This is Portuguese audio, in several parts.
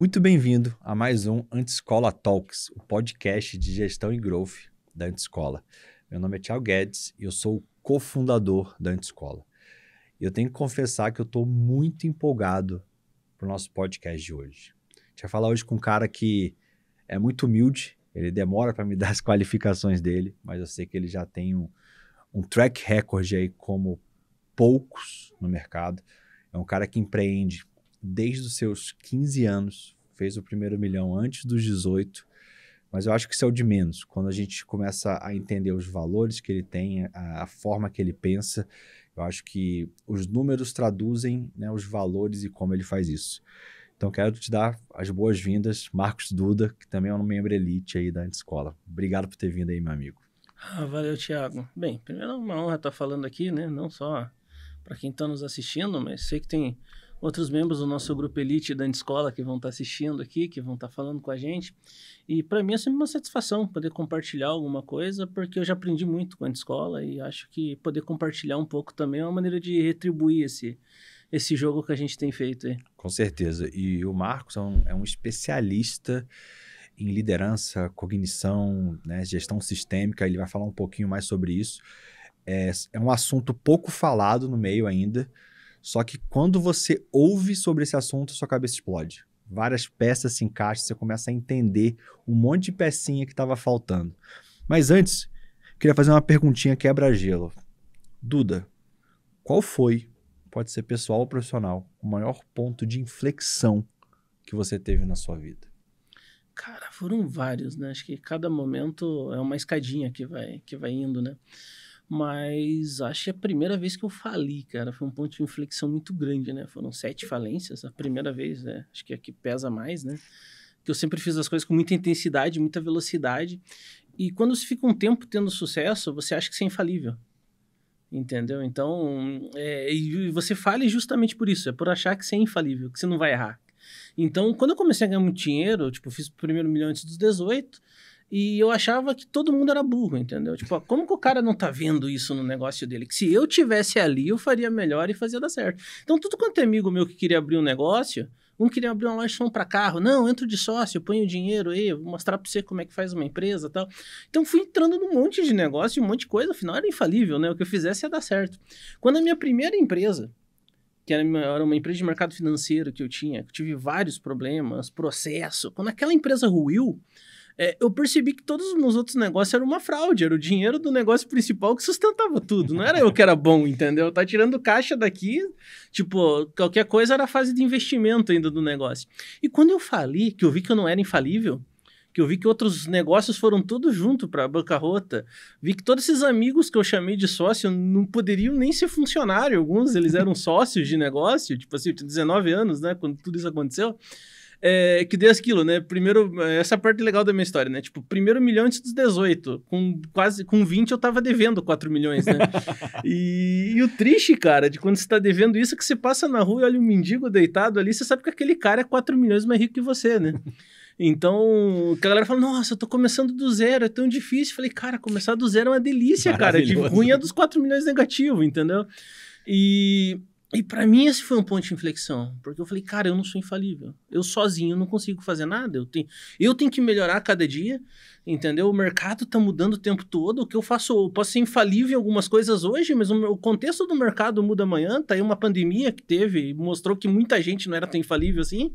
Muito bem-vindo a mais um Antescola Talks, o podcast de gestão e growth da Antescola. Meu nome é Tiago Guedes e eu sou o cofundador da Antescola. Eu tenho que confessar que eu estou muito empolgado para o nosso podcast de hoje. A gente vai falar hoje com um cara que é muito humilde, ele demora para me dar as qualificações dele, mas eu sei que ele já tem um, um track record aí como poucos no mercado. É um cara que empreende desde os seus 15 anos, fez o primeiro milhão antes dos 18, mas eu acho que isso é o de menos. Quando a gente começa a entender os valores que ele tem, a, a forma que ele pensa, eu acho que os números traduzem né, os valores e como ele faz isso. Então, quero te dar as boas-vindas, Marcos Duda, que também é um membro elite aí da escola. Obrigado por ter vindo aí, meu amigo. Ah, valeu, Thiago. Bem, primeiro é uma honra estar falando aqui, né? Não só para quem está nos assistindo, mas sei que tem outros membros do nosso grupo Elite da Escola que vão estar tá assistindo aqui, que vão estar tá falando com a gente. E para mim é sempre uma satisfação poder compartilhar alguma coisa, porque eu já aprendi muito com a Escola e acho que poder compartilhar um pouco também é uma maneira de retribuir esse esse jogo que a gente tem feito aí. Com certeza. E o Marcos é um, é um especialista em liderança, cognição, né, gestão sistêmica. Ele vai falar um pouquinho mais sobre isso. É, é um assunto pouco falado no meio ainda. Só que quando você ouve sobre esse assunto, sua cabeça explode. Várias peças se encaixam, você começa a entender um monte de pecinha que estava faltando. Mas antes, queria fazer uma perguntinha quebra-gelo. Duda, qual foi, pode ser pessoal ou profissional, o maior ponto de inflexão que você teve na sua vida? Cara, foram vários, né? Acho que cada momento é uma escadinha que vai, que vai indo, né? Mas acho que a primeira vez que eu fali, cara, foi um ponto de inflexão muito grande, né? Foram sete falências, a primeira vez, né? Acho que é que pesa mais, né? Que eu sempre fiz as coisas com muita intensidade, muita velocidade. E quando você fica um tempo tendo sucesso, você acha que você é infalível. Entendeu? Então, é, e você fala justamente por isso, é por achar que você é infalível, que você não vai errar. Então, quando eu comecei a ganhar muito dinheiro, tipo, fiz o primeiro milhão antes dos 18, e eu achava que todo mundo era burro, entendeu? Tipo, como que o cara não tá vendo isso no negócio dele? Que se eu tivesse ali, eu faria melhor e fazia dar certo. Então, tudo quanto é amigo meu que queria abrir um negócio, um queria abrir uma loja de som para carro. Não, entro de sócio, ponho dinheiro aí, vou mostrar para você como é que faz uma empresa tal. Então, fui entrando num monte de negócio, um monte de coisa. Afinal, era infalível, né? O que eu fizesse ia dar certo. Quando a minha primeira empresa, que era uma empresa de mercado financeiro que eu tinha, que tive vários problemas, processo. Quando aquela empresa ruiu é, eu percebi que todos os meus outros negócios eram uma fraude, era o dinheiro do negócio principal que sustentava tudo. Não era eu que era bom, entendeu? Tá tirando caixa daqui, tipo, qualquer coisa era fase de investimento ainda do negócio. E quando eu falei, que eu vi que eu não era infalível, que eu vi que outros negócios foram tudo junto para a bancarrota. Vi que todos esses amigos que eu chamei de sócio não poderiam nem ser funcionário. Alguns eles eram sócios de negócio, tipo assim, eu tinha 19 anos, né, quando tudo isso aconteceu é, que deu aquilo, né? Primeiro, essa é parte legal da minha história, né? Tipo, primeiro milhão antes dos 18. Com quase, com 20 eu tava devendo 4 milhões, né? e, e, o triste, cara, de quando você tá devendo isso, é que você passa na rua e olha um mendigo deitado ali, você sabe que aquele cara é 4 milhões mais rico que você, né? Então, a galera fala, nossa, eu tô começando do zero, é tão difícil. falei, cara, começar do zero é uma delícia, cara. De ruim é dos 4 milhões negativo, entendeu? E e para mim esse foi um ponto de inflexão, porque eu falei, cara, eu não sou infalível. Eu sozinho não consigo fazer nada. Eu tenho, eu tenho que melhorar cada dia, entendeu? O mercado tá mudando o tempo todo. O que eu faço, eu posso ser infalível em algumas coisas hoje, mas o, contexto do mercado muda amanhã. Tá aí uma pandemia que teve, e mostrou que muita gente não era tão infalível assim.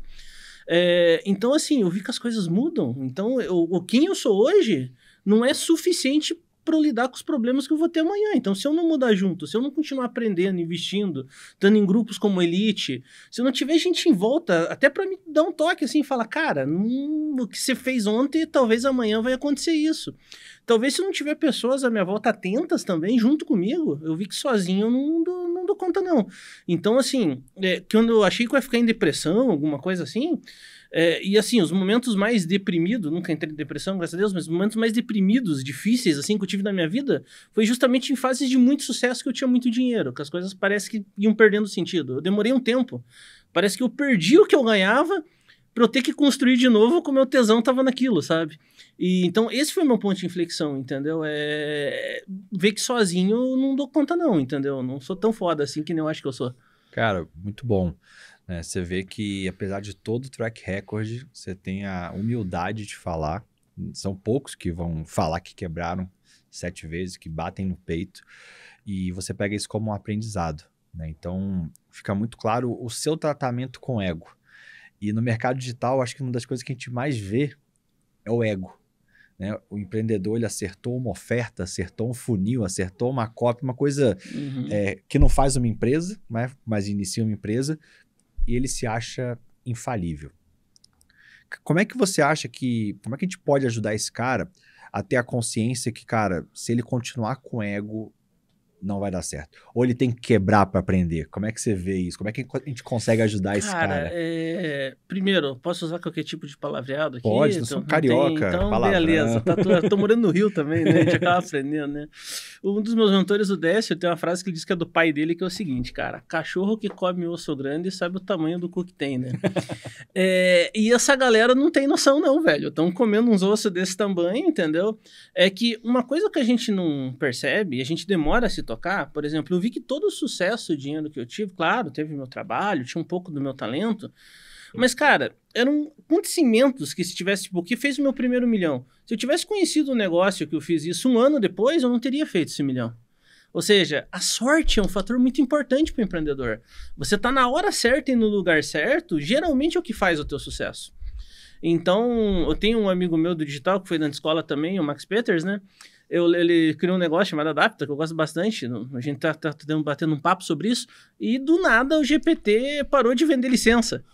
É, então, assim, eu vi que as coisas mudam. Então, eu, quem eu sou hoje não é suficiente para lidar com os problemas que eu vou ter amanhã. Então, se eu não mudar junto, se eu não continuar aprendendo, investindo, estando em grupos como Elite, se eu não tiver gente em volta, até para me dar um toque assim, falar, cara, hum, o que você fez ontem, talvez amanhã vai acontecer isso. Talvez se não tiver pessoas à minha volta atentas também, junto comigo, eu vi que sozinho eu não dou, não dou conta, não. Então, assim, é, quando eu achei que eu ia ficar em depressão, alguma coisa assim, é, e assim, os momentos mais deprimidos, nunca entrei em depressão, graças a Deus, mas os momentos mais deprimidos, difíceis, assim, que eu tive na minha vida, foi justamente em fases de muito sucesso que eu tinha muito dinheiro, que as coisas parece que iam perdendo sentido. Eu demorei um tempo. Parece que eu perdi o que eu ganhava para eu ter que construir de novo como meu tesão tava naquilo, sabe? E, então, esse foi meu ponto de inflexão, entendeu? É... Ver que sozinho eu não dou conta não, entendeu? Não sou tão foda assim que nem eu acho que eu sou. Cara, muito bom. Né? você vê que, apesar de todo o track record, você tem a humildade de falar. São poucos que vão falar que quebraram sete vezes, que batem no peito. E você pega isso como um aprendizado. Né? Então, fica muito claro o seu tratamento com ego. E no mercado digital, acho que uma das coisas que a gente mais vê é o ego. Né? O empreendedor ele acertou uma oferta, acertou um funil, acertou uma cópia, uma coisa uhum. é, que não faz uma empresa, né? mas inicia uma empresa, e ele se acha infalível. Como é que você acha que. Como é que a gente pode ajudar esse cara a ter a consciência que, cara, se ele continuar com ego, não vai dar certo. Ou ele tem que quebrar para aprender. Como é que você vê isso? Como é que a gente consegue ajudar cara, esse cara? É... Primeiro, posso usar qualquer tipo de palavreado aqui? Pode, então, carioca. Tem... Então, beleza. Tá, tô, tô, morando no Rio também, né? A gente acaba aprendendo, né? Um dos meus mentores, o Décio, tem uma frase que ele diz que é do pai dele, que é o seguinte, cara. Cachorro que come osso grande sabe o tamanho do cu que tem, né? é... E essa galera não tem noção não, velho. Estão comendo uns ossos desse tamanho, entendeu? É que uma coisa que a gente não percebe, a gente demora a se tocar, por exemplo, eu vi que todo o sucesso e dinheiro que eu tive, claro, teve meu trabalho, tinha um pouco do meu talento, mas, cara, eram acontecimentos que se tivesse, tipo, que fez o meu primeiro milhão. Se eu tivesse conhecido o negócio que eu fiz isso um ano depois, eu não teria feito esse milhão. Ou seja, a sorte é um fator muito importante para o empreendedor. Você está na hora certa e no lugar certo, geralmente é o que faz o teu sucesso. Então, eu tenho um amigo meu do digital que foi da escola também, o Max Peters, né? eu, ele criou um negócio chamado Adapta, que eu gosto bastante. A gente tá, tá, tá batendo um papo sobre isso. E do nada o GPT parou de vender licença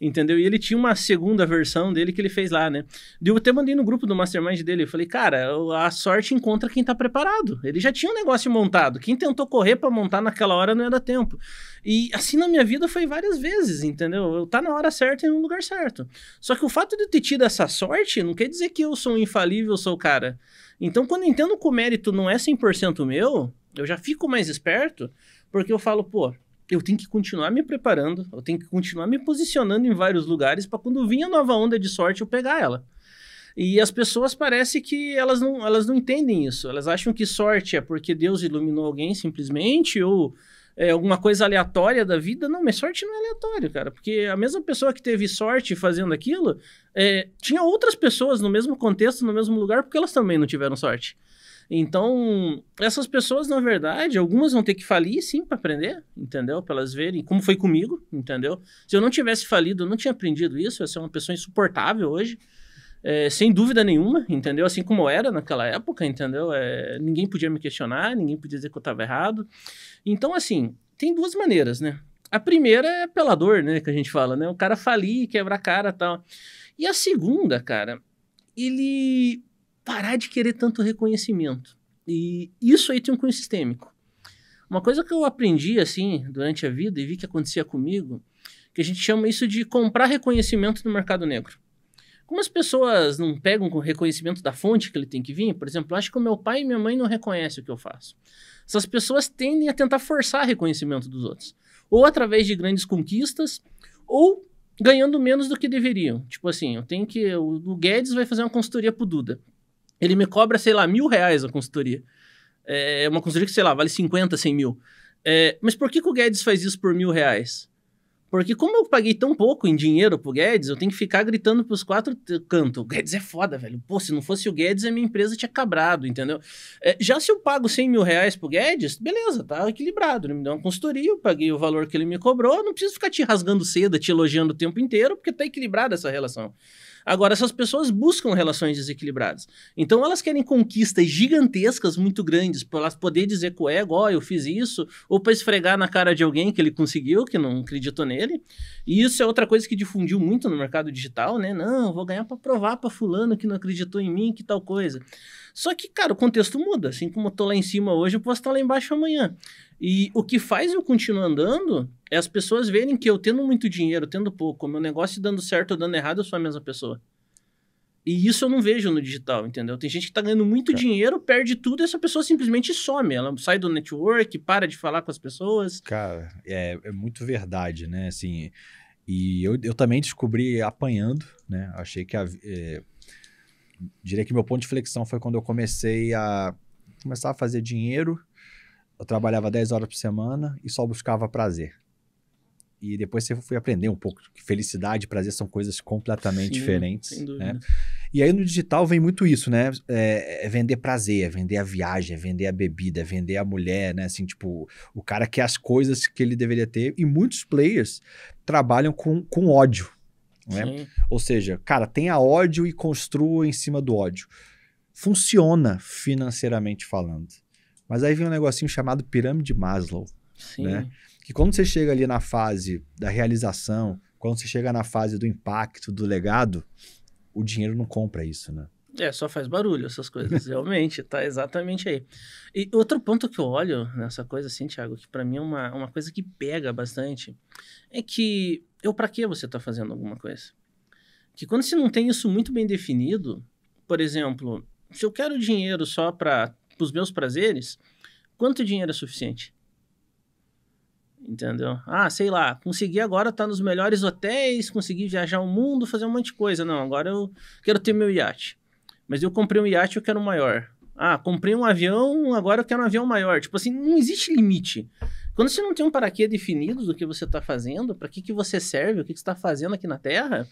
entendeu? E ele tinha uma segunda versão dele que ele fez lá, né? eu até mandei no grupo do Mastermind dele, eu falei, cara, a sorte encontra quem tá preparado. Ele já tinha um negócio montado. Quem tentou correr para montar naquela hora não era tempo. E assim na minha vida foi várias vezes, entendeu? Eu tá na hora certa e no lugar certo. Só que o fato de eu ter tido essa sorte não quer dizer que eu sou infalível, sou o cara. Então, quando eu entendo que o mérito não é 100% meu, eu já fico mais esperto, porque eu falo, pô, eu tenho que continuar me preparando, eu tenho que continuar me posicionando em vários lugares para quando vir a nova onda de sorte eu pegar ela. E as pessoas parece que elas não, elas não entendem isso. Elas acham que sorte é porque Deus iluminou alguém simplesmente ou é, alguma coisa aleatória da vida. Não, mas sorte não é aleatório, cara. Porque a mesma pessoa que teve sorte fazendo aquilo, é, tinha outras pessoas no mesmo contexto, no mesmo lugar, porque elas também não tiveram sorte. Então, essas pessoas, na verdade, algumas vão ter que falir sim para aprender, entendeu? Para elas verem como foi comigo, entendeu? Se eu não tivesse falido, eu não tinha aprendido isso, eu ia ser uma pessoa insuportável hoje. É, sem dúvida nenhuma, entendeu? Assim como era naquela época, entendeu? É, ninguém podia me questionar, ninguém podia dizer que eu estava errado. Então, assim, tem duas maneiras, né? A primeira é pela dor, né? Que a gente fala, né? O cara falir, quebra a cara tal. E a segunda, cara, ele parar de querer tanto reconhecimento. E isso aí tem um cunho sistêmico. Uma coisa que eu aprendi, assim, durante a vida e vi que acontecia comigo, que a gente chama isso de comprar reconhecimento no mercado negro. Como as pessoas não pegam com o reconhecimento da fonte que ele tem que vir, por exemplo, acho que o meu pai e minha mãe não reconhecem o que eu faço. Essas pessoas tendem a tentar forçar reconhecimento dos outros, ou através de grandes conquistas, ou ganhando menos do que deveriam. Tipo assim, eu tenho que. O Guedes vai fazer uma consultoria pro Duda. Ele me cobra, sei lá, mil reais a consultoria. É, é uma consultoria que, sei lá, vale 50, 100 mil. É, mas por que, que o Guedes faz isso por mil reais? Porque como eu paguei tão pouco em dinheiro pro Guedes, eu tenho que ficar gritando pros quatro cantos. O Guedes é foda, velho. Pô, se não fosse o Guedes, a minha empresa tinha cabrado, entendeu? É, já se eu pago 100 mil reais pro Guedes, beleza, tá equilibrado. Ele me deu uma consultoria, eu paguei o valor que ele me cobrou. Não preciso ficar te rasgando seda, te elogiando o tempo inteiro, porque tá equilibrada essa relação. Agora, essas pessoas buscam relações desequilibradas. Então, elas querem conquistas gigantescas, muito grandes, para elas poder dizer com o ego, ó, oh, eu fiz isso, ou para esfregar na cara de alguém que ele conseguiu, que não acreditou nele. E isso é outra coisa que difundiu muito no mercado digital, né? Não, vou ganhar para provar para fulano que não acreditou em mim, que tal coisa. Só que, cara, o contexto muda. Assim como eu tô lá em cima hoje, eu posso estar lá embaixo amanhã. E o que faz eu continuar andando é as pessoas verem que eu tendo muito dinheiro, tendo pouco, meu negócio dando certo ou dando errado, eu sou a mesma pessoa. E isso eu não vejo no digital, entendeu? Tem gente que tá ganhando muito Cara. dinheiro, perde tudo e essa pessoa simplesmente some. Ela sai do network, para de falar com as pessoas. Cara, é, é muito verdade, né? Assim, e eu, eu também descobri apanhando, né? Achei que a, é, diria que meu ponto de flexão foi quando eu comecei a começar a fazer dinheiro. Eu trabalhava 10 horas por semana e só buscava prazer. E depois você foi aprender um pouco que felicidade e prazer são coisas completamente Sim, diferentes. Né? E aí no digital vem muito isso, né? É, é, vender prazer, é vender a viagem, é vender a bebida, é vender a mulher, né? Assim, tipo, o cara quer as coisas que ele deveria ter. E muitos players trabalham com, com ódio né? Ou seja, cara, tenha ódio e construa em cima do ódio. Funciona financeiramente falando. Mas aí vem um negocinho chamado pirâmide Maslow. Sim. Né? Que quando você chega ali na fase da realização, quando você chega na fase do impacto, do legado, o dinheiro não compra isso, né? É, só faz barulho essas coisas, realmente, tá exatamente aí. E outro ponto que eu olho nessa coisa assim, Thiago, que para mim é uma, uma coisa que pega bastante, é que é o para que você está fazendo alguma coisa. Que quando você não tem isso muito bem definido, por exemplo, se eu quero dinheiro só para os meus prazeres, quanto dinheiro é suficiente? Entendeu? Ah, sei lá, consegui agora estar tá nos melhores hotéis, consegui viajar o mundo, fazer um monte de coisa. Não, agora eu quero ter meu iate. Mas eu comprei um iate, eu quero um maior. Ah, comprei um avião, agora eu quero um avião maior. Tipo assim, não existe limite. Quando você não tem um paraquê definido do que você está fazendo, para que, que você serve, o que, que você está fazendo aqui na Terra,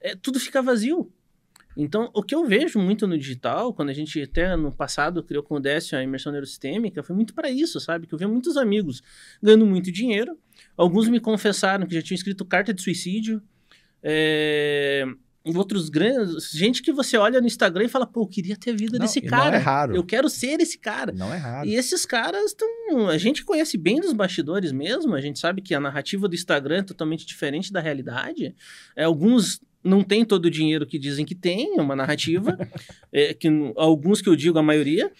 é, tudo fica vazio. Então, o que eu vejo muito no digital, quando a gente até no passado criou com o Décio a imersão neurosistêmica, foi muito para isso, sabe? Que eu vi muitos amigos ganhando muito dinheiro. Alguns me confessaram que já tinham escrito carta de suicídio. É outros grandes. Gente que você olha no Instagram e fala, pô, eu queria ter a vida não, desse cara. Não é raro. Eu quero ser esse cara. Não é raro. E esses caras estão. A gente conhece bem dos bastidores mesmo, a gente sabe que a narrativa do Instagram é totalmente diferente da realidade. É, alguns não tem todo o dinheiro que dizem que tem, é uma narrativa, é, que alguns que eu digo, a maioria,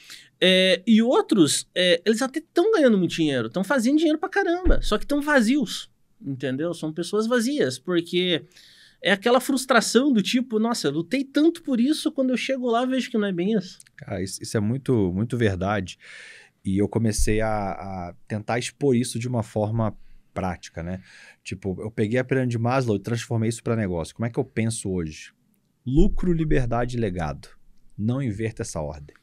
é, e outros, é, eles até estão ganhando muito dinheiro, estão fazendo dinheiro pra caramba, só que estão vazios, entendeu? São pessoas vazias, porque é aquela frustração do tipo, nossa, eu lutei tanto por isso, quando eu chego lá vejo que não é bem isso. Cara, isso, isso é muito, muito verdade. E eu comecei a, a, tentar expor isso de uma forma prática, né? Tipo, eu peguei a pirâmide de Maslow e transformei isso para negócio. Como é que eu penso hoje? Lucro, liberdade e legado. Não inverta essa ordem.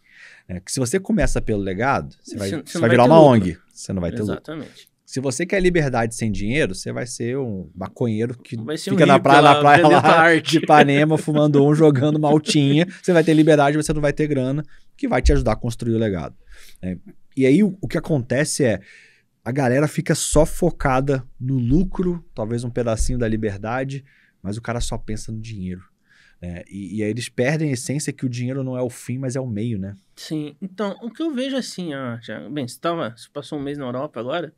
É, que se você começa pelo legado, você vai, você você vai, vai virar uma lucro. ONG. Você não vai ter Exatamente. lucro. Se você quer liberdade sem dinheiro, você vai ser um maconheiro que fica um na praia, lá, na praia lá de Ipanema, fumando um, jogando maltinha. Você vai ter liberdade, mas você não vai ter grana, que vai te ajudar a construir o legado. É. E aí o, o que acontece é a galera fica só focada no lucro, talvez um pedacinho da liberdade, mas o cara só pensa no dinheiro. Né? E, e, aí eles perdem a essência que o dinheiro não é o fim, mas é o meio, né? Sim. Então, o que eu vejo assim, ó, já, bem, você, tava, você passou um mês na Europa agora,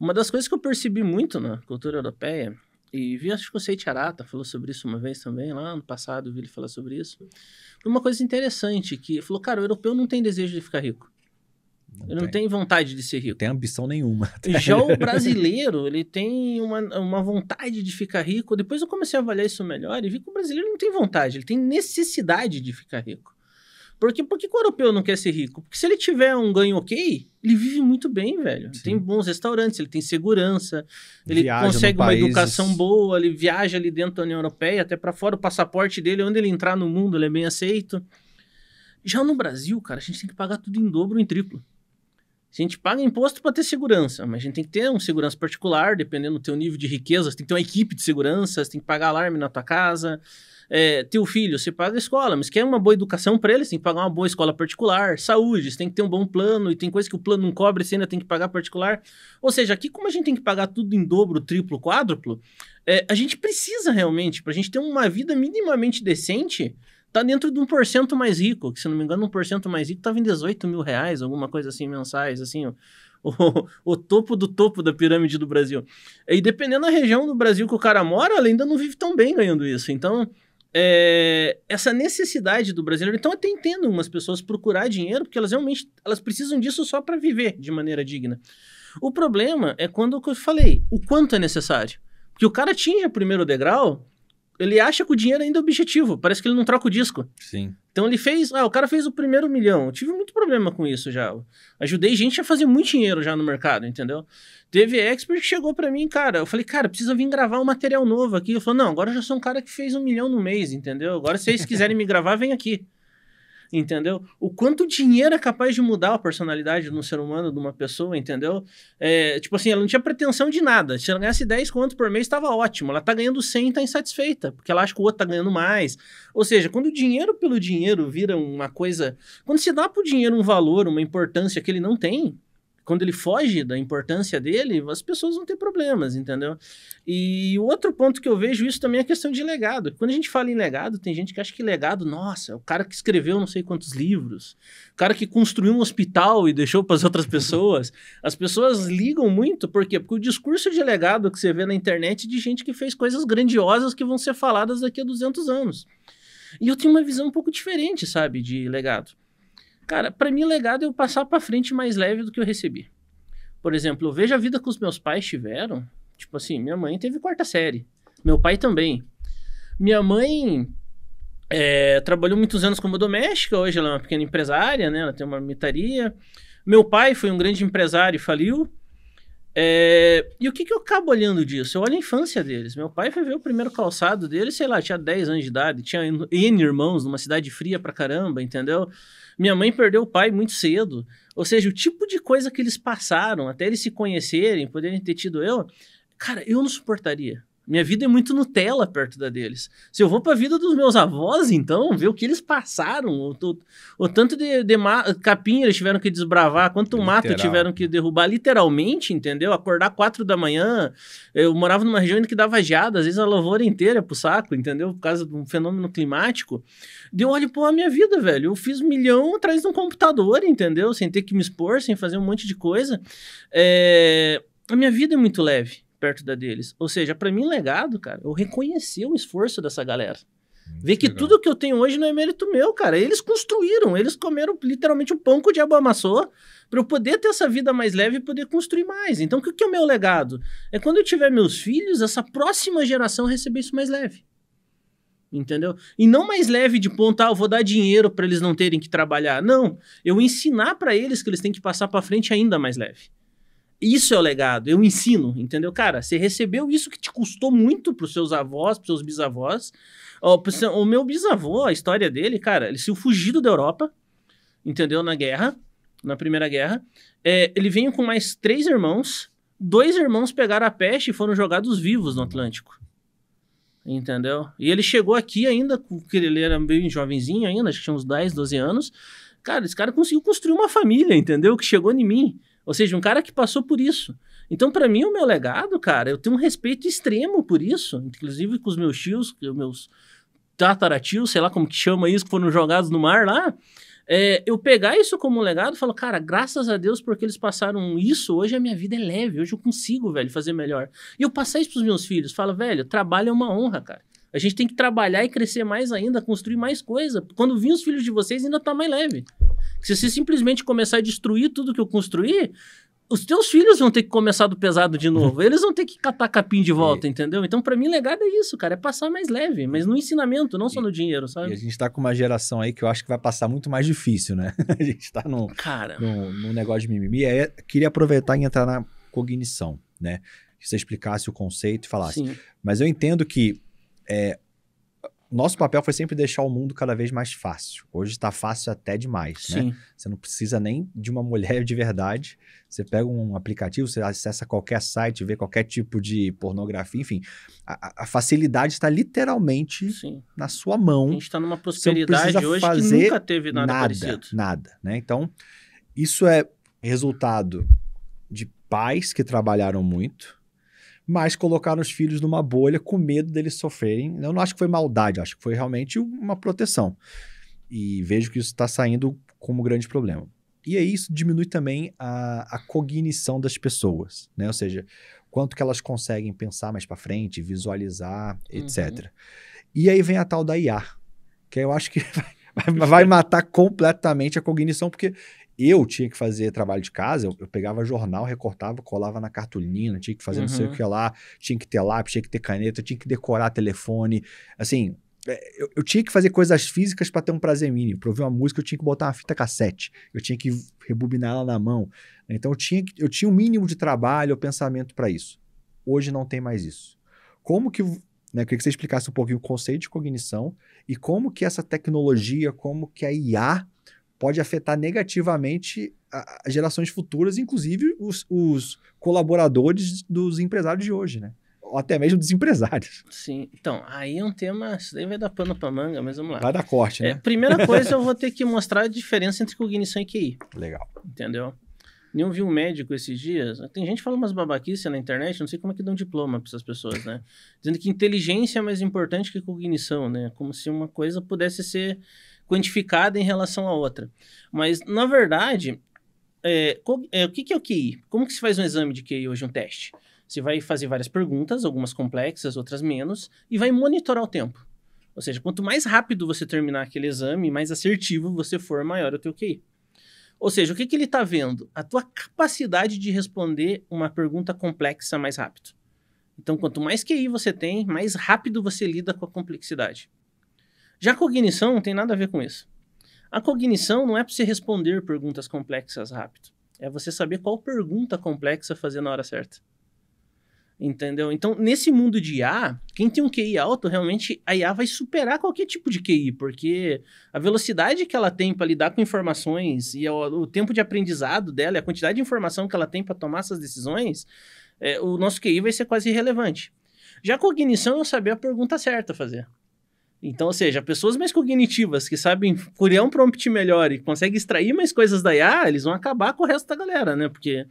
uma das coisas que eu percebi muito na cultura europeia, e vi, acho que o Seite Arata falou sobre isso uma vez também, lá no passado, vi ele falar sobre isso. Uma coisa interessante, que falou, cara, o europeu não tem desejo de ficar rico. Não ele não tem vontade de ser rico. Tem ambição nenhuma. Já o brasileiro, ele tem uma, uma vontade de ficar rico. Depois eu comecei a avaliar isso melhor e vi que o brasileiro não tem vontade, ele tem necessidade de ficar rico. Porque por que o europeu não quer ser rico? Porque se ele tiver um ganho ok, ele vive muito bem, velho. Sim. Tem bons restaurantes, ele tem segurança, ele viaja consegue uma países. educação boa, ele viaja ali dentro da União Europeia, até para fora, o passaporte dele, onde ele entrar no mundo, ele é bem aceito. Já no Brasil, cara, a gente tem que pagar tudo em dobro ou em triplo. A gente paga imposto para ter segurança, mas a gente tem que ter um segurança particular, dependendo do teu nível de riqueza, você tem que ter uma equipe de segurança, você tem que pagar alarme na tua casa é, teu filho, você paga a escola, mas quer uma boa educação para ele, você tem que pagar uma boa escola particular, saúde, você tem que ter um bom plano, e tem coisa que o plano não cobre, você ainda tem que pagar particular. Ou seja, aqui como a gente tem que pagar tudo em dobro, triplo, quádruplo, é, a gente precisa realmente, para a gente ter uma vida minimamente decente, tá dentro de um por cento mais rico, que se não me engano, um por cento mais rico tava em 18 mil reais, alguma coisa assim, mensais, assim, ó. O, o, topo do topo da pirâmide do Brasil. E dependendo da região do Brasil que o cara mora, ele ainda não vive tão bem ganhando isso. Então, é, essa necessidade do brasileiro. Então, eu até entendo umas pessoas procurar dinheiro, porque elas realmente elas precisam disso só para viver de maneira digna. O problema é quando eu falei o quanto é necessário. Porque o cara atinge o primeiro degrau, ele acha que o dinheiro ainda é objetivo, parece que ele não troca o disco. Sim. Então ele fez, ah, o cara fez o primeiro milhão. Eu tive muito problema com isso já. Eu ajudei gente a fazer muito dinheiro já no mercado, entendeu? Teve expert que chegou para mim, cara, eu falei, cara, precisa vir gravar um material novo aqui. Eu falei, não, agora eu já sou um cara que fez um milhão no mês, entendeu? Agora se vocês quiserem me gravar, vem aqui entendeu? O quanto dinheiro é capaz de mudar a personalidade de um ser humano, de uma pessoa, entendeu? É, tipo assim, ela não tinha pretensão de nada. Se ela ganhasse 10 conto por mês, estava ótimo. Ela tá ganhando 100 e tá insatisfeita, porque ela acha que o outro tá ganhando mais. Ou seja, quando o dinheiro pelo dinheiro vira uma coisa... Quando se dá pro dinheiro um valor, uma importância que ele não tem, quando ele foge da importância dele, as pessoas vão ter problemas, entendeu? E outro ponto que eu vejo isso também é a questão de legado. Quando a gente fala em legado, tem gente que acha que legado, nossa, é o cara que escreveu não sei quantos livros, o cara que construiu um hospital e deixou para as outras pessoas. As pessoas ligam muito, por quê? Porque o discurso de legado que você vê na internet é de gente que fez coisas grandiosas que vão ser faladas daqui a 200 anos. E eu tenho uma visão um pouco diferente, sabe, de legado. Cara, para mim, legado é eu passar para frente mais leve do que eu recebi. Por exemplo, eu vejo a vida que os meus pais tiveram. Tipo assim, minha mãe teve quarta série. Meu pai também. Minha mãe é, trabalhou muitos anos como doméstica, hoje ela é uma pequena empresária, né? Ela tem uma mitaria. Meu pai foi um grande empresário e faliu. É, e o que, que eu acabo olhando disso? Eu olho a infância deles. Meu pai foi ver o primeiro calçado dele, sei lá, tinha 10 anos de idade, tinha N irmãos numa cidade fria pra caramba, entendeu? Minha mãe perdeu o pai muito cedo. Ou seja, o tipo de coisa que eles passaram até eles se conhecerem, poderem ter tido eu, cara, eu não suportaria. Minha vida é muito Nutella perto da deles. Se eu vou para a vida dos meus avós, então, ver o que eles passaram, o, o, o tanto de, de capim eles tiveram que desbravar, quanto é Literal. mato tiveram que derrubar, literalmente, entendeu? Acordar quatro da manhã. Eu morava numa região que dava geada, às vezes a lavoura inteira pro saco, entendeu? Por causa de um fenômeno climático. deu olho, pô, a minha vida, velho. Eu fiz um milhão atrás de um computador, entendeu? Sem ter que me expor, sem fazer um monte de coisa. É... A minha vida é muito leve perto da deles. Ou seja, para mim, legado, cara, eu reconhecer o esforço dessa galera. Ver que tudo que eu tenho hoje não é mérito meu, cara. Eles construíram, eles comeram literalmente um pão que o diabo amassou para eu poder ter essa vida mais leve e poder construir mais. Então, o que, que é o meu legado? É quando eu tiver meus filhos, essa próxima geração receber isso mais leve. Entendeu? E não mais leve de ponta ah, eu vou dar dinheiro para eles não terem que trabalhar. Não, eu ensinar para eles que eles têm que passar para frente ainda mais leve. Isso é o legado, eu ensino, entendeu? Cara, você recebeu isso que te custou muito pros seus avós, pros seus bisavós. o meu bisavô, a história dele, cara, ele se fugido da Europa, entendeu? Na guerra, na Primeira Guerra. É, ele veio com mais três irmãos. Dois irmãos pegaram a peste e foram jogados vivos no Atlântico. Entendeu? E ele chegou aqui ainda, porque ele era bem jovenzinho ainda, acho que tinha uns 10, 12 anos. Cara, esse cara conseguiu construir uma família, entendeu? Que chegou em mim. Ou seja, um cara que passou por isso. Então, para mim, o meu legado, cara, eu tenho um respeito extremo por isso. Inclusive com os meus tios, meus tataratios, sei lá como que chama isso, que foram jogados no mar lá. É, eu pegar isso como um legado e falo, cara, graças a Deus porque eles passaram isso, hoje a minha vida é leve, hoje eu consigo, velho, fazer melhor. E eu passar isso pros meus filhos, falo, velho, trabalho é uma honra, cara. A gente tem que trabalhar e crescer mais ainda, construir mais coisa. Quando vir os filhos de vocês, ainda tá mais leve. Se você simplesmente começar a destruir tudo que eu construí, os teus filhos vão ter que começar do pesado de novo. Eles vão ter que catar capim de volta, e... É. entendeu? Então, para mim, legado é isso, cara. É passar mais leve, mas no ensinamento, não só e... no dinheiro, sabe? E a gente tá com uma geração aí que eu acho que vai passar muito mais difícil, né? a gente tá num, cara... num, num negócio de mimimi. Aí, queria aproveitar e entrar na cognição, né? Que você explicasse o conceito e falasse. Sim. Mas eu entendo que é, nosso papel foi sempre deixar o mundo cada vez mais fácil. Hoje está fácil até demais, né? Sim. né? Você não precisa nem de uma mulher de verdade. Você pega um aplicativo, você acessa qualquer site, vê qualquer tipo de pornografia, enfim. A, a facilidade está literalmente Sim. na sua mão. A gente está numa prosperidade hoje que nunca teve nada, nada parecido. Nada, né? Então, isso é resultado de pais que trabalharam muito, mas colocaram os filhos numa bolha com medo deles sofrerem. Eu não acho que foi maldade, acho que foi realmente uma proteção. E vejo que isso está saindo como um grande problema. E aí isso diminui também a, a cognição das pessoas, né? Ou seja, quanto que elas conseguem pensar mais para frente, visualizar, etc. Uhum. E aí vem a tal da IA, que eu acho que vai, vai matar completamente a cognição, porque eu tinha que fazer trabalho de casa, eu, eu, pegava jornal, recortava, colava na cartolina, tinha que fazer uhum. não sei o uhum. que lá, tinha que ter lápis, tinha que ter caneta, tinha que decorar telefone. Assim, é, eu, eu tinha que fazer coisas físicas para ter um prazer mínimo. Para ouvir uma música, eu tinha que botar uma fita cassete, eu tinha que rebobinar ela na mão. Então, eu tinha, eu tinha um mínimo de trabalho, pensamento para isso. Hoje não tem mais isso. Como que. Né, eu queria que você explicasse um pouquinho o conceito de cognição e como que essa tecnologia, como que a IA pode afetar negativamente as gerações futuras, inclusive os, os, colaboradores dos empresários de hoje, né? Ou até mesmo dos empresários. Sim, então, aí é um tema, isso daí vai dar pano pra manga, mas vamos lá. Vai dar corte, é, né? É, primeira coisa, eu vou ter que mostrar a diferença entre cognição e QI. Legal. Entendeu? Nem vi um médico esses dias, tem gente que fala umas babaquices na internet, não sei como é que dão diploma para essas pessoas, né? Dizendo que inteligência é mais importante que cognição, né? Como se uma coisa pudesse ser quantificada em relação à outra. Mas, na verdade, é, qual, é, o que, que é o QI? Como que se faz um exame de QI hoje, um teste? Você vai fazer várias perguntas, algumas complexas, outras menos, e vai monitorar o tempo. Ou seja, quanto mais rápido você terminar aquele exame, mais assertivo você for, maior é o teu QI. Ou seja, o que, que ele está vendo? A tua capacidade de responder uma pergunta complexa mais rápido. Então, quanto mais QI você tem, mais rápido você lida com a complexidade. Já a cognição não tem nada a ver com isso. A cognição não é para você responder perguntas complexas rápido. É você saber qual pergunta complexa fazer na hora certa. Entendeu? Então, nesse mundo de IA, quem tem um QI alto, realmente a IA vai superar qualquer tipo de QI, porque a velocidade que ela tem para lidar com informações e o, o, tempo de aprendizado dela, a quantidade de informação que ela tem para tomar essas decisões, é, o nosso QI vai ser quase irrelevante. Já a cognição é eu saber a pergunta certa fazer. Então, ou seja, pessoas mais cognitivas que sabem criar um prompt melhor e conseguem extrair mais coisas da IA, eles vão acabar com o resto da galera, né? Porque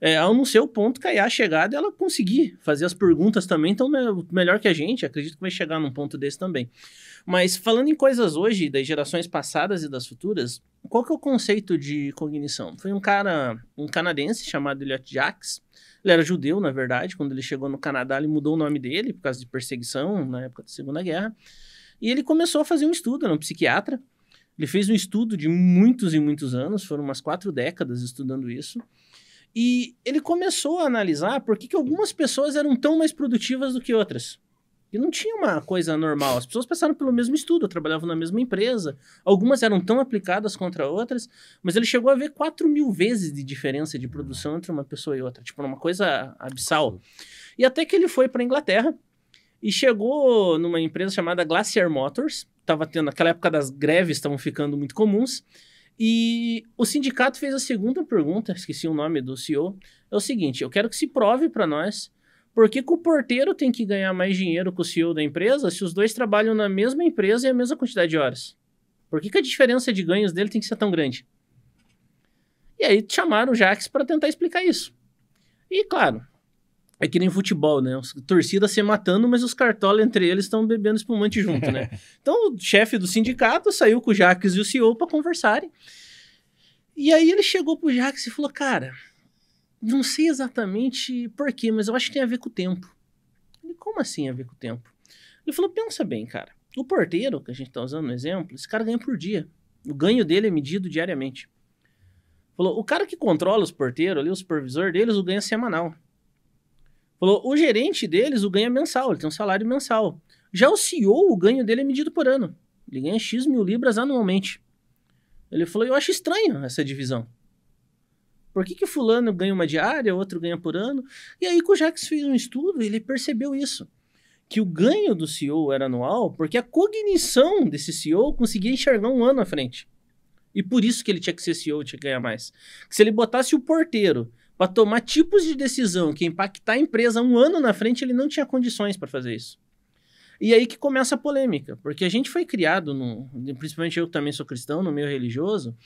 é, ao não ser o ponto que a IA é chegar ela conseguir fazer as perguntas também, então melhor que a gente, acredito que vai chegar num ponto desse também. Mas falando em coisas hoje, das gerações passadas e das futuras, qual que é o conceito de cognição? Foi um cara, um canadense chamado Elliot Jacks. ele era judeu, na verdade, quando ele chegou no Canadá, ele mudou o nome dele por causa de perseguição na época da Segunda Guerra. E ele começou a fazer um estudo, era um psiquiatra. Ele fez um estudo de muitos e muitos anos, foram umas quatro décadas estudando isso. E ele começou a analisar por que, que algumas pessoas eram tão mais produtivas do que outras. E não tinha uma coisa normal. As pessoas passaram pelo mesmo estudo, trabalhavam na mesma empresa. Algumas eram tão aplicadas contra outras, mas ele chegou a ver 4 mil vezes de diferença de produção entre uma pessoa e outra. Tipo, uma coisa abissal. E até que ele foi para a Inglaterra e chegou numa empresa chamada Glacier Motors, Tava tendo, naquela época das greves estavam ficando muito comuns, e o sindicato fez a segunda pergunta, esqueci o nome do CEO, é o seguinte, eu quero que se prove para nós por que, que, o porteiro tem que ganhar mais dinheiro que o CEO da empresa se os dois trabalham na mesma empresa e a mesma quantidade de horas? Por que, que a diferença de ganhos dele tem que ser tão grande? E aí chamaram o Jax para tentar explicar isso. E claro, é que nem futebol, né? Os torcidas se matando, mas os cartola entre eles estão bebendo espumante junto, né? então o chefe do sindicato saiu com o Jaques e o CEO para conversarem. E aí ele chegou pro Jaques e falou: Cara, não sei exatamente porquê, mas eu acho que tem a ver com o tempo. Ele, como assim a ver com o tempo? Ele falou: Pensa bem, cara. O porteiro, que a gente tá usando no exemplo, esse cara ganha por dia. O ganho dele é medido diariamente. Falou: O cara que controla os porteiros ali, o supervisor deles, o ganha é semanal. Falou, o gerente deles, o ganha mensal, ele tem um salário mensal. Já o CEO, o ganho dele é medido por ano. Ele ganha X mil libras anualmente. Ele falou, eu acho estranho essa divisão. Por que, que fulano ganha uma diária, outro ganha por ano? E aí que o Jax fez um estudo ele percebeu isso. Que o ganho do CEO era anual porque a cognição desse CEO conseguia enxergar um ano à frente. E por isso que ele tinha que ser CEO, tinha que ganhar mais. Que se ele botasse o porteiro para tomar tipos de decisão que impactar a empresa um ano na frente, ele não tinha condições para fazer isso. E aí que começa a polêmica, porque a gente foi criado, no, principalmente eu que também sou cristão, no meio religioso,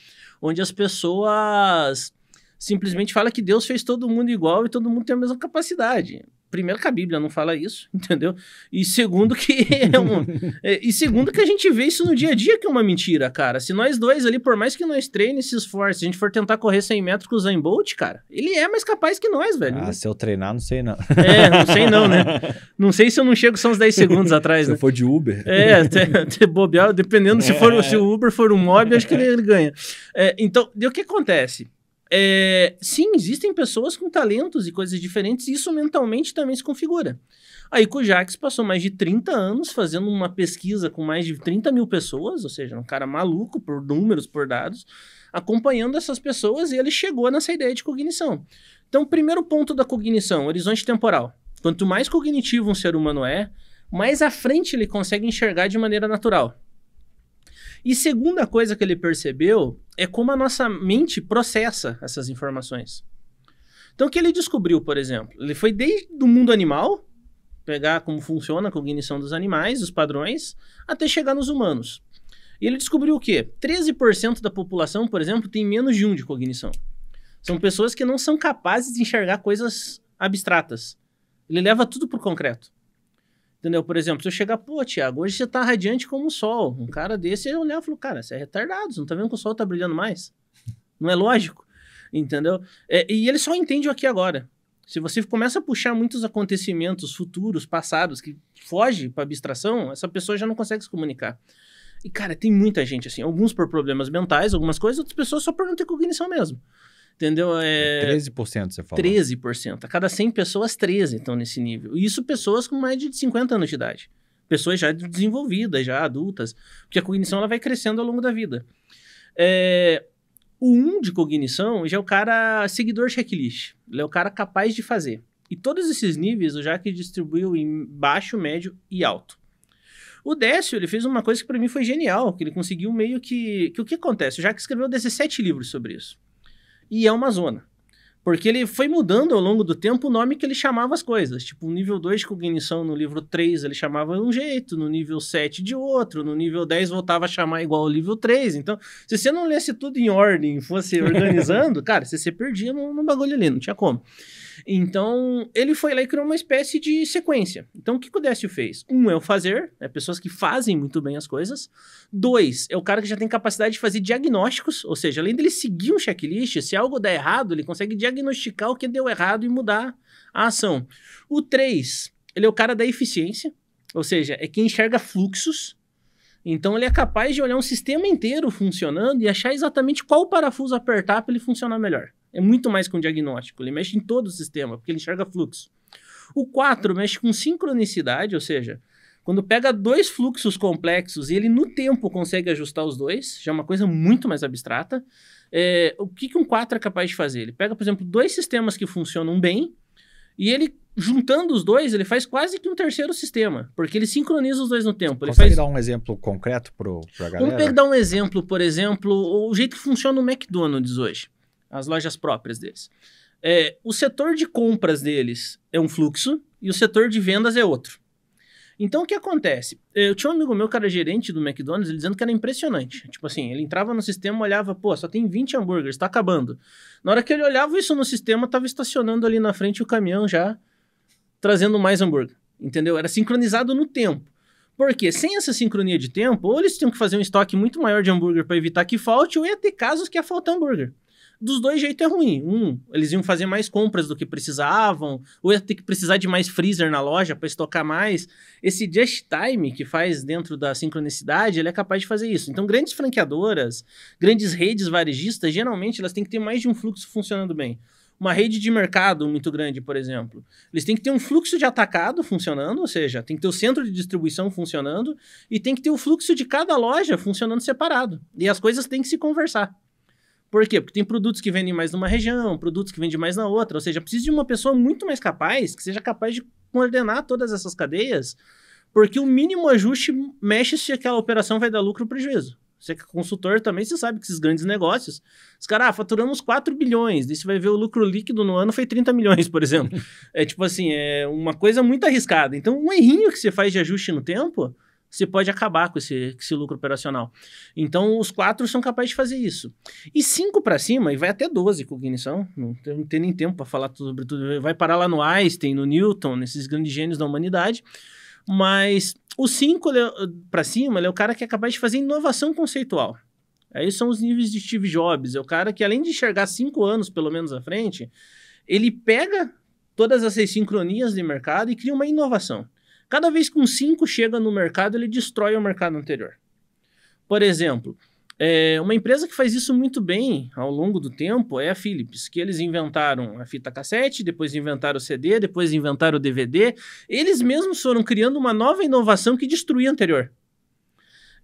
onde as pessoas simplesmente falam que Deus fez todo mundo igual e todo mundo tem a mesma capacidade primeiro que a Bíblia não fala isso, entendeu? E segundo que é um, é, e segundo que a gente vê isso no dia a dia que é uma mentira, cara. Se nós dois ali, por mais que nós treine, se esforce, a gente for tentar correr 100 metros com o Zayn Bolt, cara, ele é mais capaz que nós, velho. Ah, né? se eu treinar, não sei não. É, não sei não, né? Não sei se eu não chego só uns 10 segundos atrás, se né? for de Uber. É, até, até bobear, dependendo se for é. se o Uber for um mob, acho que ele, ele ganha. É, então, e o que acontece? É, sim, existem pessoas com talentos e coisas diferentes, e isso mentalmente também se configura. aí o Icojax passou mais de 30 anos fazendo uma pesquisa com mais de 30 mil pessoas, ou seja, um cara maluco por números, por dados, acompanhando essas pessoas e ele chegou nessa ideia de cognição. Então, primeiro ponto da cognição, horizonte temporal. Quanto mais cognitivo um ser humano é, mais à frente ele consegue enxergar de maneira natural. E segunda coisa que ele percebeu é como a nossa mente processa essas informações. Então, o que ele descobriu, por exemplo? Ele foi desde o mundo animal, pegar como funciona a cognição dos animais, os padrões, até chegar nos humanos. E ele descobriu o quê? 13% da população, por exemplo, tem menos de um de cognição. São pessoas que não são capazes de enxergar coisas abstratas. Ele leva tudo para o concreto. Entendeu? Por exemplo, se eu chegar, pô, Tiago, hoje você tá radiante como o sol. Um cara desse, ele olhar e falou, cara, você é retardado, você não tá vendo que o sol tá brilhando mais? Não é lógico, entendeu? É, e ele só entende o aqui agora. Se você começa a puxar muitos acontecimentos futuros, passados, que foge para abstração, essa pessoa já não consegue se comunicar. E, cara, tem muita gente assim, alguns por problemas mentais, algumas coisas, outras pessoas só por não ter cognição mesmo. Entendeu? É... 13% você falou. 13%. A cada 100 pessoas, 13 estão nesse nível. E isso pessoas com mais de 50 anos de idade. Pessoas já desenvolvidas, já adultas. Porque a cognição ela vai crescendo ao longo da vida. É... O 1 um de cognição já é o cara seguidor checklist. Ele é o cara capaz de fazer. E todos esses níveis o Jaque distribuiu em baixo, médio e alto. O Décio, ele fez uma coisa que para mim foi genial, que ele conseguiu meio que... que o que acontece? O Jaque escreveu 17 livros sobre isso e é uma zona. Porque ele foi mudando ao longo do tempo o nome que ele chamava as coisas. Tipo, o nível 2 de cognição no livro 3 ele chamava de um jeito, no nível 7 de outro, no nível 10 voltava a chamar igual o nível 3. Então, se você não lesse tudo em ordem, fosse organizando, cara, você se perdia no bagulho ali, não tinha como. Então, ele foi lá e criou uma espécie de sequência. Então, o que, o Décio fez? Um é o fazer, é né, pessoas que fazem muito bem as coisas. Dois, é o cara que já tem capacidade de fazer diagnósticos, ou seja, além dele seguir um checklist, se algo der errado, ele consegue diagnosticar o que deu errado e mudar a ação. O três, ele é o cara da eficiência, ou seja, é quem enxerga fluxos. Então ele é capaz de olhar um sistema inteiro funcionando e achar exatamente qual parafuso apertar para ele funcionar melhor. É muito mais que um diagnóstico, ele mexe em todo o sistema, porque ele enxerga fluxo. O 4 mexe com sincronicidade, ou seja, quando pega dois fluxos complexos e ele no tempo consegue ajustar os dois, já é uma coisa muito mais abstrata. É, o que, que um 4 é capaz de fazer? Ele pega, por exemplo, dois sistemas que funcionam bem e ele, juntando os dois, ele faz quase que um terceiro sistema, porque ele sincroniza os dois no tempo. Ele Consegue faz... dar um exemplo concreto para a galera? Vamos pegar um exemplo, por exemplo, o jeito que funciona o McDonald's hoje as lojas próprias deles. É, o setor de compras deles é um fluxo e o setor de vendas é outro. Então, o que acontece? É, eu tinha um amigo meu que era gerente do McDonald's, ele dizendo que era impressionante. Tipo assim, ele entrava no sistema, olhava, pô, só tem 20 hambúrgueres, tá acabando. Na hora que ele olhava isso no sistema, tava estacionando ali na frente o caminhão já trazendo mais hambúrguer, entendeu? Era sincronizado no tempo. Porque sem essa sincronia de tempo, ou eles tinham que fazer um estoque muito maior de hambúrguer para evitar que falte, ou ia ter casos que ia faltar hambúrguer dos dois jeitos é ruim. Um, eles iam fazer mais compras do que precisavam, ou ia ter que precisar de mais freezer na loja para estocar mais. Esse just time que faz dentro da sincronicidade, ele é capaz de fazer isso. Então, grandes franqueadoras, grandes redes varejistas, geralmente elas têm que ter mais de um fluxo funcionando bem uma rede de mercado muito grande, por exemplo. Eles têm que ter um fluxo de atacado funcionando, ou seja, tem que ter o centro de distribuição funcionando e tem que ter o fluxo de cada loja funcionando separado. E as coisas têm que se conversar. Por quê? Porque tem produtos que vendem mais numa região, produtos que vendem mais na outra. Ou seja, precisa de uma pessoa muito mais capaz, que seja capaz de coordenar todas essas cadeias, porque o mínimo ajuste mexe se aquela operação vai dar lucro ou prejuízo. Você que é consultor também, você sabe que esses grandes negócios, os caras, ah, faturamos 4 bilhões, daí você vai ver o lucro líquido no ano foi 30 milhões, por exemplo. é tipo assim, é uma coisa muito arriscada. Então, um errinho que você faz de ajuste no tempo, você pode acabar com esse, esse lucro operacional. Então, os quatro são capazes de fazer isso. E cinco para cima, e vai até 12 cognição, não tem, não tem nem tempo para falar sobre tudo. Vai parar lá no Einstein, no Newton, nesses grandes gênios da humanidade. Mas o cinco é, para cima, ele é o cara que é capaz de fazer inovação conceitual. Aí são os níveis de Steve Jobs. É o cara que, além de enxergar cinco anos, pelo menos, à frente, ele pega todas essas sincronias de mercado e cria uma inovação. Cada vez que um 5 chega no mercado, ele destrói o mercado anterior. Por exemplo, é, uma empresa que faz isso muito bem ao longo do tempo é a Philips, que eles inventaram a fita cassete, depois inventaram o CD, depois inventaram o DVD. Eles mesmos foram criando uma nova inovação que destruía a anterior.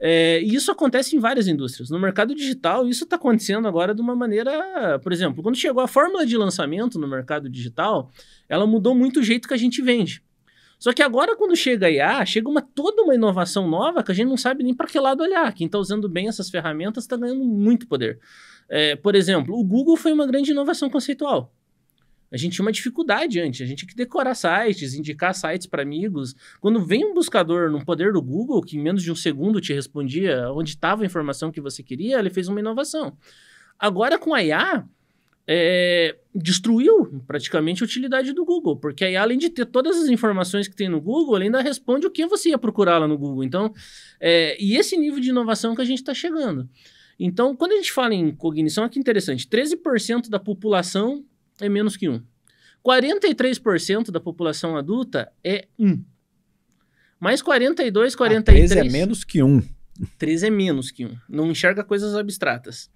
É, e isso acontece em várias indústrias. No mercado digital, isso está acontecendo agora de uma maneira. Por exemplo, quando chegou a fórmula de lançamento no mercado digital, ela mudou muito o jeito que a gente vende. Só que agora, quando chega a IA, chega uma, toda uma inovação nova que a gente não sabe nem para que lado olhar. Quem está usando bem essas ferramentas está ganhando muito poder. É, por exemplo, o Google foi uma grande inovação conceitual. A gente tinha uma dificuldade antes, a gente tinha que decorar sites, indicar sites para amigos. Quando vem um buscador no poder do Google, que em menos de um segundo te respondia onde estava a informação que você queria, ele fez uma inovação. Agora com a IA, é, destruiu praticamente a utilidade do Google, porque aí além de ter todas as informações que tem no Google, ele ainda responde o que você ia procurar lá no Google. Então, é, e esse nível de inovação que a gente está chegando. Então, quando a gente fala em cognição, olha que interessante: 13% da população é menos que um, 43% da população adulta é um, Mais 42, 43. Ah, 13 é menos que um. 13 é menos que 1. Não enxerga coisas abstratas.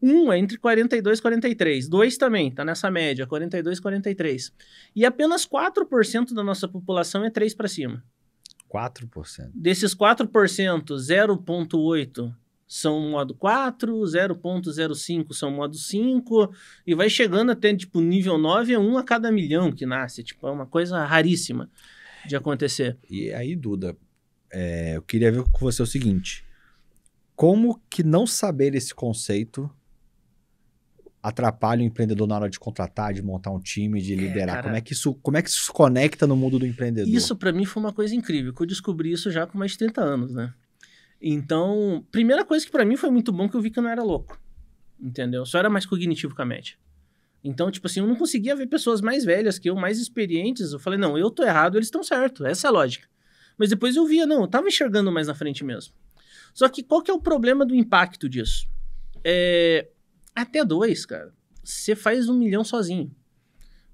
Um é entre 42 e 43. Dois também, está nessa média, 42 e 43. E apenas 4% da nossa população é 3 para cima. 4%. Desses 4%, 0,8% são modo 4, 0,05 são modo 5, e vai chegando até, tipo, nível 9 é 1 a cada milhão que nasce. Tipo, é uma coisa raríssima de acontecer. E aí, Duda, é, eu queria ver com você o seguinte. Como que não saber esse conceito atrapalha o empreendedor na hora de contratar, de montar um time, de é, liderar? É, cara, como, é que isso, como é que isso se conecta no mundo do empreendedor? Isso para mim foi uma coisa incrível, que eu descobri isso já com mais de 30 anos, né? Então, primeira coisa que para mim foi muito bom que eu vi que eu não era louco, entendeu? Só era mais cognitivo que a média. Então, tipo assim, eu não conseguia ver pessoas mais velhas que eu, mais experientes. Eu falei, não, eu tô errado, eles estão certo. Essa é a lógica. Mas depois eu via, não, eu tava enxergando mais na frente mesmo. Só que qual que é o problema do impacto disso? É, até dois, cara. Você faz um milhão sozinho.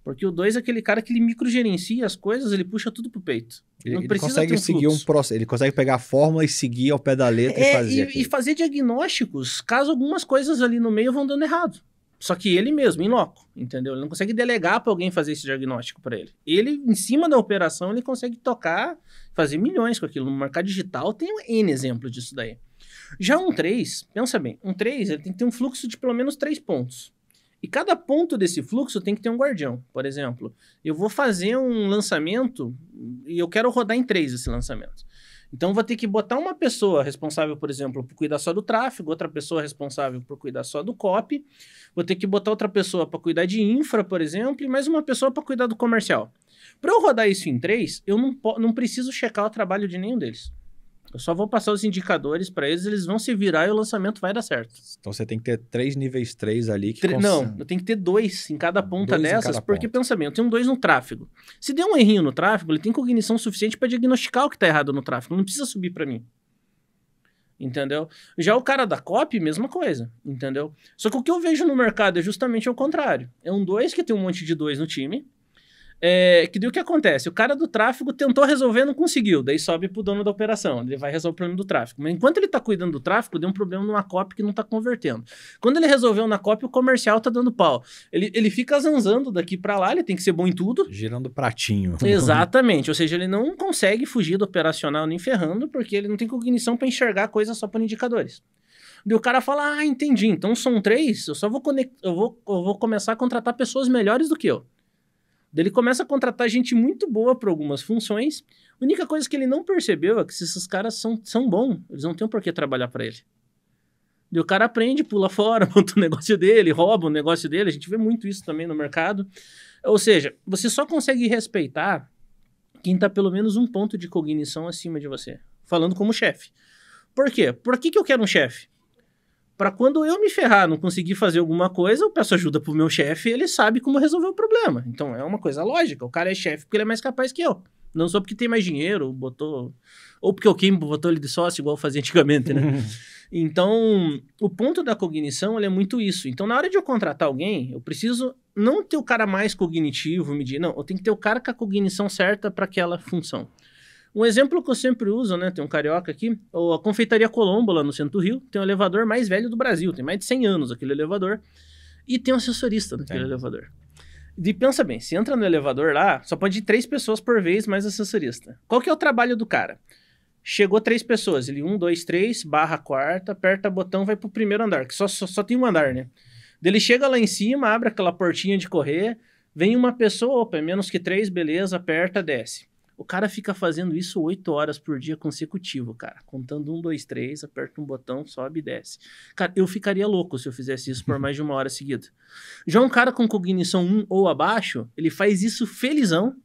Porque o dois é aquele cara que ele microgerencia as coisas, ele puxa tudo pro peito. Ele, ele consegue um seguir fluxo. um processo, ele consegue pegar a fórmula e seguir ao pé da letra é, e fazer. E, e, fazer diagnósticos caso algumas coisas ali no meio vão dando errado. Só que ele mesmo, em loco, entendeu? Ele não consegue delegar para alguém fazer esse diagnóstico para ele. Ele, em cima da operação, ele consegue tocar, fazer milhões com aquilo. No mercado digital tem um N exemplo disso daí. Já um 3, pensa bem, um 3 ele tem que ter um fluxo de pelo menos 3 pontos. E cada ponto desse fluxo tem que ter um guardião. Por exemplo, eu vou fazer um lançamento e eu quero rodar em 3 esse lançamento. Então vou ter que botar uma pessoa responsável, por exemplo, por cuidar só do tráfego, outra pessoa responsável por cuidar só do copy, vou ter que botar outra pessoa para cuidar de infra, por exemplo, e mais uma pessoa para cuidar do comercial. Para eu rodar isso em três, eu não, não preciso checar o trabalho de nenhum deles. Eu só vou passar os indicadores para eles, eles vão se virar e o lançamento vai dar certo. Então você tem que ter três níveis três ali. Que Tre... Não, eu tenho que ter dois em cada ponta dois dessas, cada porque ponta. pensamento, tem um dois no tráfego. Se der um errinho no tráfego, ele tem cognição suficiente para diagnosticar o que está errado no tráfego, não precisa subir para mim. Entendeu? Já o cara da copy, mesma coisa, entendeu? Só que o que eu vejo no mercado é justamente o contrário. É um dois que tem um monte de dois no time, é, que daí o que acontece? O cara do tráfego tentou resolver, não conseguiu. Daí sobe pro dono da operação. Ele vai resolver o problema do tráfego. Mas enquanto ele tá cuidando do tráfego, deu um problema numa copy que não tá convertendo. Quando ele resolveu na copy, o comercial tá dando pau. Ele, ele fica zanzando daqui para lá, ele tem que ser bom em tudo. Girando pratinho. Exatamente. Ou seja, ele não consegue fugir do operacional nem ferrando, porque ele não tem cognição para enxergar coisas só por indicadores. E o cara fala: Ah, entendi. Então são três, eu só vou eu vou, eu vou começar a contratar pessoas melhores do que eu. Ele começa a contratar gente muito boa para algumas funções. A única coisa que ele não percebeu é que se esses caras são, são bons, eles não têm por que trabalhar para ele. E o cara aprende, pula fora, monta o negócio dele, rouba o negócio dele. A gente vê muito isso também no mercado. Ou seja, você só consegue respeitar quem está pelo menos um ponto de cognição acima de você, falando como chefe. Por quê? Por que, que eu quero um chefe? para quando eu me ferrar, não conseguir fazer alguma coisa, eu peço ajuda pro meu chefe, ele sabe como resolver o problema. Então é uma coisa lógica. O cara é chefe porque ele é mais capaz que eu. Não só porque tem mais dinheiro, botou. Ou porque o Kim botou ele de sócio, igual fazia antigamente, né? então, o ponto da cognição é muito isso. Então, na hora de eu contratar alguém, eu preciso não ter o cara mais cognitivo, medir. Não, eu tenho que ter o cara com a cognição certa para aquela função. Um exemplo que eu sempre uso, né? Tem um carioca aqui, a Confeitaria Colombo, lá no centro do Rio, tem o um elevador mais velho do Brasil, tem mais de 100 anos aquele elevador, e tem um assessorista naquele é. elevador. E pensa bem, se entra no elevador lá, só pode ir três pessoas por vez, mais assessorista. Qual que é o trabalho do cara? Chegou três pessoas, ele um, dois, três, barra quarta, aperta botão, vai pro primeiro andar, que só, só, só tem um andar, né? Ele chega lá em cima, abre aquela portinha de correr, vem uma pessoa, opa, é menos que três, beleza, aperta, desce. O cara fica fazendo isso oito horas por dia consecutivo, cara. Contando um, dois, três, aperta um botão, sobe e desce. Cara, eu ficaria louco se eu fizesse isso por mais de uma hora seguida. Já um cara com cognição 1 ou abaixo, ele faz isso felizão,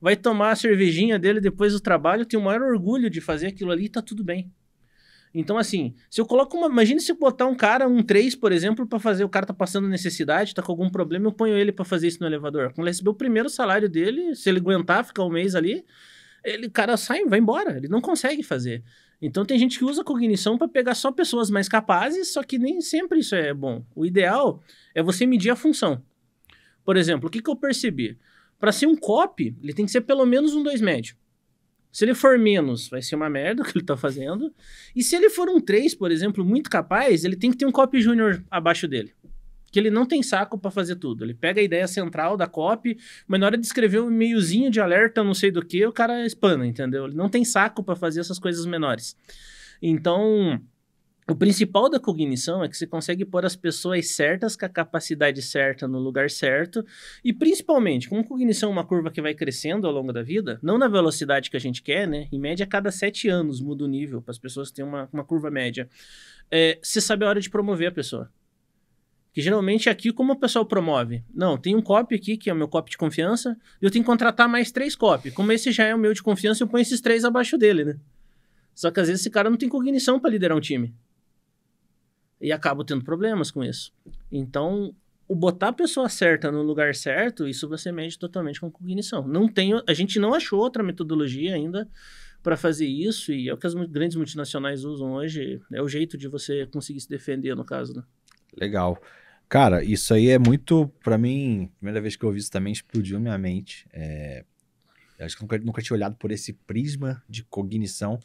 vai tomar a cervejinha dele depois do trabalho, tem o maior orgulho de fazer aquilo ali e tá tudo bem. Então, assim, se eu coloco uma. Imagina se eu botar um cara, um 3, por exemplo, para fazer. O cara tá passando necessidade, tá com algum problema, eu ponho ele para fazer isso no elevador. Quando ele receber o primeiro salário dele, se ele aguentar ficar um mês ali, ele, o cara sai vai embora. Ele não consegue fazer. Então, tem gente que usa cognição para pegar só pessoas mais capazes, só que nem sempre isso é bom. O ideal é você medir a função. Por exemplo, o que, que eu percebi? Para ser um copy, ele tem que ser pelo menos um 2 médio. Se ele for menos, vai ser uma merda o que ele tá fazendo. E se ele for um 3, por exemplo, muito capaz, ele tem que ter um cop júnior abaixo dele. Que ele não tem saco para fazer tudo. Ele pega a ideia central da cop, mas na hora de escrever um e-mailzinho de alerta, não sei do que, o cara espana, entendeu? Ele não tem saco para fazer essas coisas menores. Então, o principal da cognição é que você consegue pôr as pessoas certas com a capacidade certa no lugar certo e principalmente, como cognição é uma curva que vai crescendo ao longo da vida, não na velocidade que a gente quer, né? Em média, a cada sete anos muda o nível para as pessoas terem uma, uma curva média. É, você sabe a hora de promover a pessoa. Que geralmente é aqui, como o pessoal promove? Não, tem um copy aqui, que é o meu copy de confiança, e eu tenho que contratar mais três copy. Como esse já é o meu de confiança, eu ponho esses três abaixo dele, né? Só que às vezes esse cara não tem cognição para liderar um time e acabo tendo problemas com isso. Então, o botar a pessoa certa no lugar certo, isso você mede totalmente com cognição. Não tem, a gente não achou outra metodologia ainda para fazer isso, e é o que as grandes multinacionais usam hoje, é o jeito de você conseguir se defender, no caso. Né? Legal. Cara, isso aí é muito, para mim, primeira vez que eu ouvi isso também explodiu minha mente. É, acho que nunca, nunca tinha olhado por esse prisma de cognição.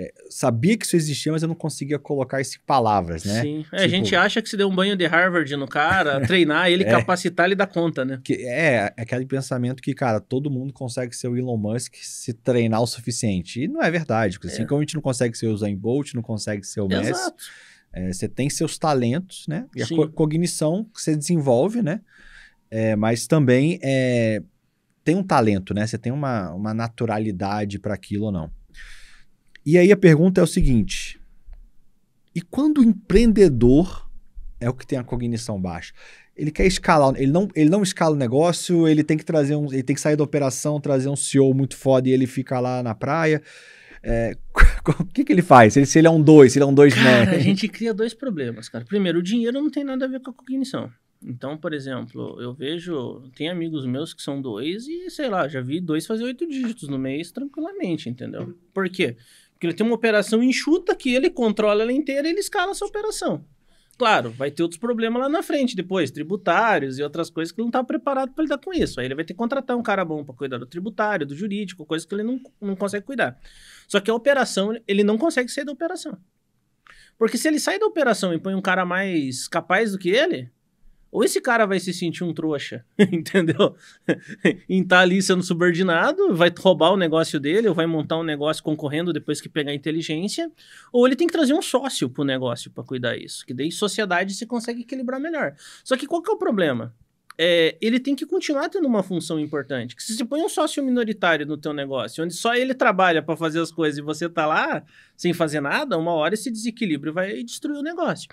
É, sabia que isso existia, mas eu não conseguia colocar isso em palavras, né? Sim. É, A tipo, gente acha que se deu um banho de Harvard no cara, treinar ele, é. capacitar ele dá conta, né? Que é, é, aquele pensamento que, cara, todo mundo consegue ser o Elon Musk se treinar o suficiente. E não é verdade. Assim é. como a gente não consegue ser o Zayn Bolt, não consegue ser o Messi. Exato. É, você tem seus talentos, né? E Sim. a co cognição que você desenvolve, né? mas também tem um talento, né? Você tem uma, uma naturalidade para aquilo ou não. E aí a pergunta é o seguinte: e quando o empreendedor é o que tem a cognição baixa? Ele quer escalar, ele não, ele não escala o negócio, ele tem que trazer um, ele tem que sair da operação, trazer um CEO muito foda e ele fica lá na praia. É, o que, que ele faz? Ele, se ele é um dois, se ele é um dois cara, né? A gente cria dois problemas, cara. Primeiro, o dinheiro não tem nada a ver com a cognição. Então, por exemplo, eu vejo, tem amigos meus que são dois e, sei lá, já vi dois fazer oito dígitos no mês tranquilamente, entendeu? Por quê? Porque ele tem uma operação enxuta que ele controla ela inteira e ele escala essa operação. Claro, vai ter outros problemas lá na frente depois, tributários e outras coisas que ele não está preparado para lidar com isso. Aí ele vai ter que contratar um cara bom para cuidar do tributário, do jurídico, coisas que ele não, não consegue cuidar. Só que a operação, ele não consegue sair da operação. Porque se ele sai da operação e põe um cara mais capaz do que ele, ou esse cara vai se sentir um trouxa, entendeu? em estar tá ali sendo subordinado, vai roubar o negócio dele, ou vai montar um negócio concorrendo depois que pegar inteligência, ou ele tem que trazer um sócio pro negócio para cuidar isso, que daí sociedade se consegue equilibrar melhor. Só que qual que é o problema? É, ele tem que continuar tendo uma função importante. Que se você põe um sócio minoritário no teu negócio, onde só ele trabalha para fazer as coisas e você tá lá sem fazer nada, uma hora esse desequilíbrio vai destruir o negócio.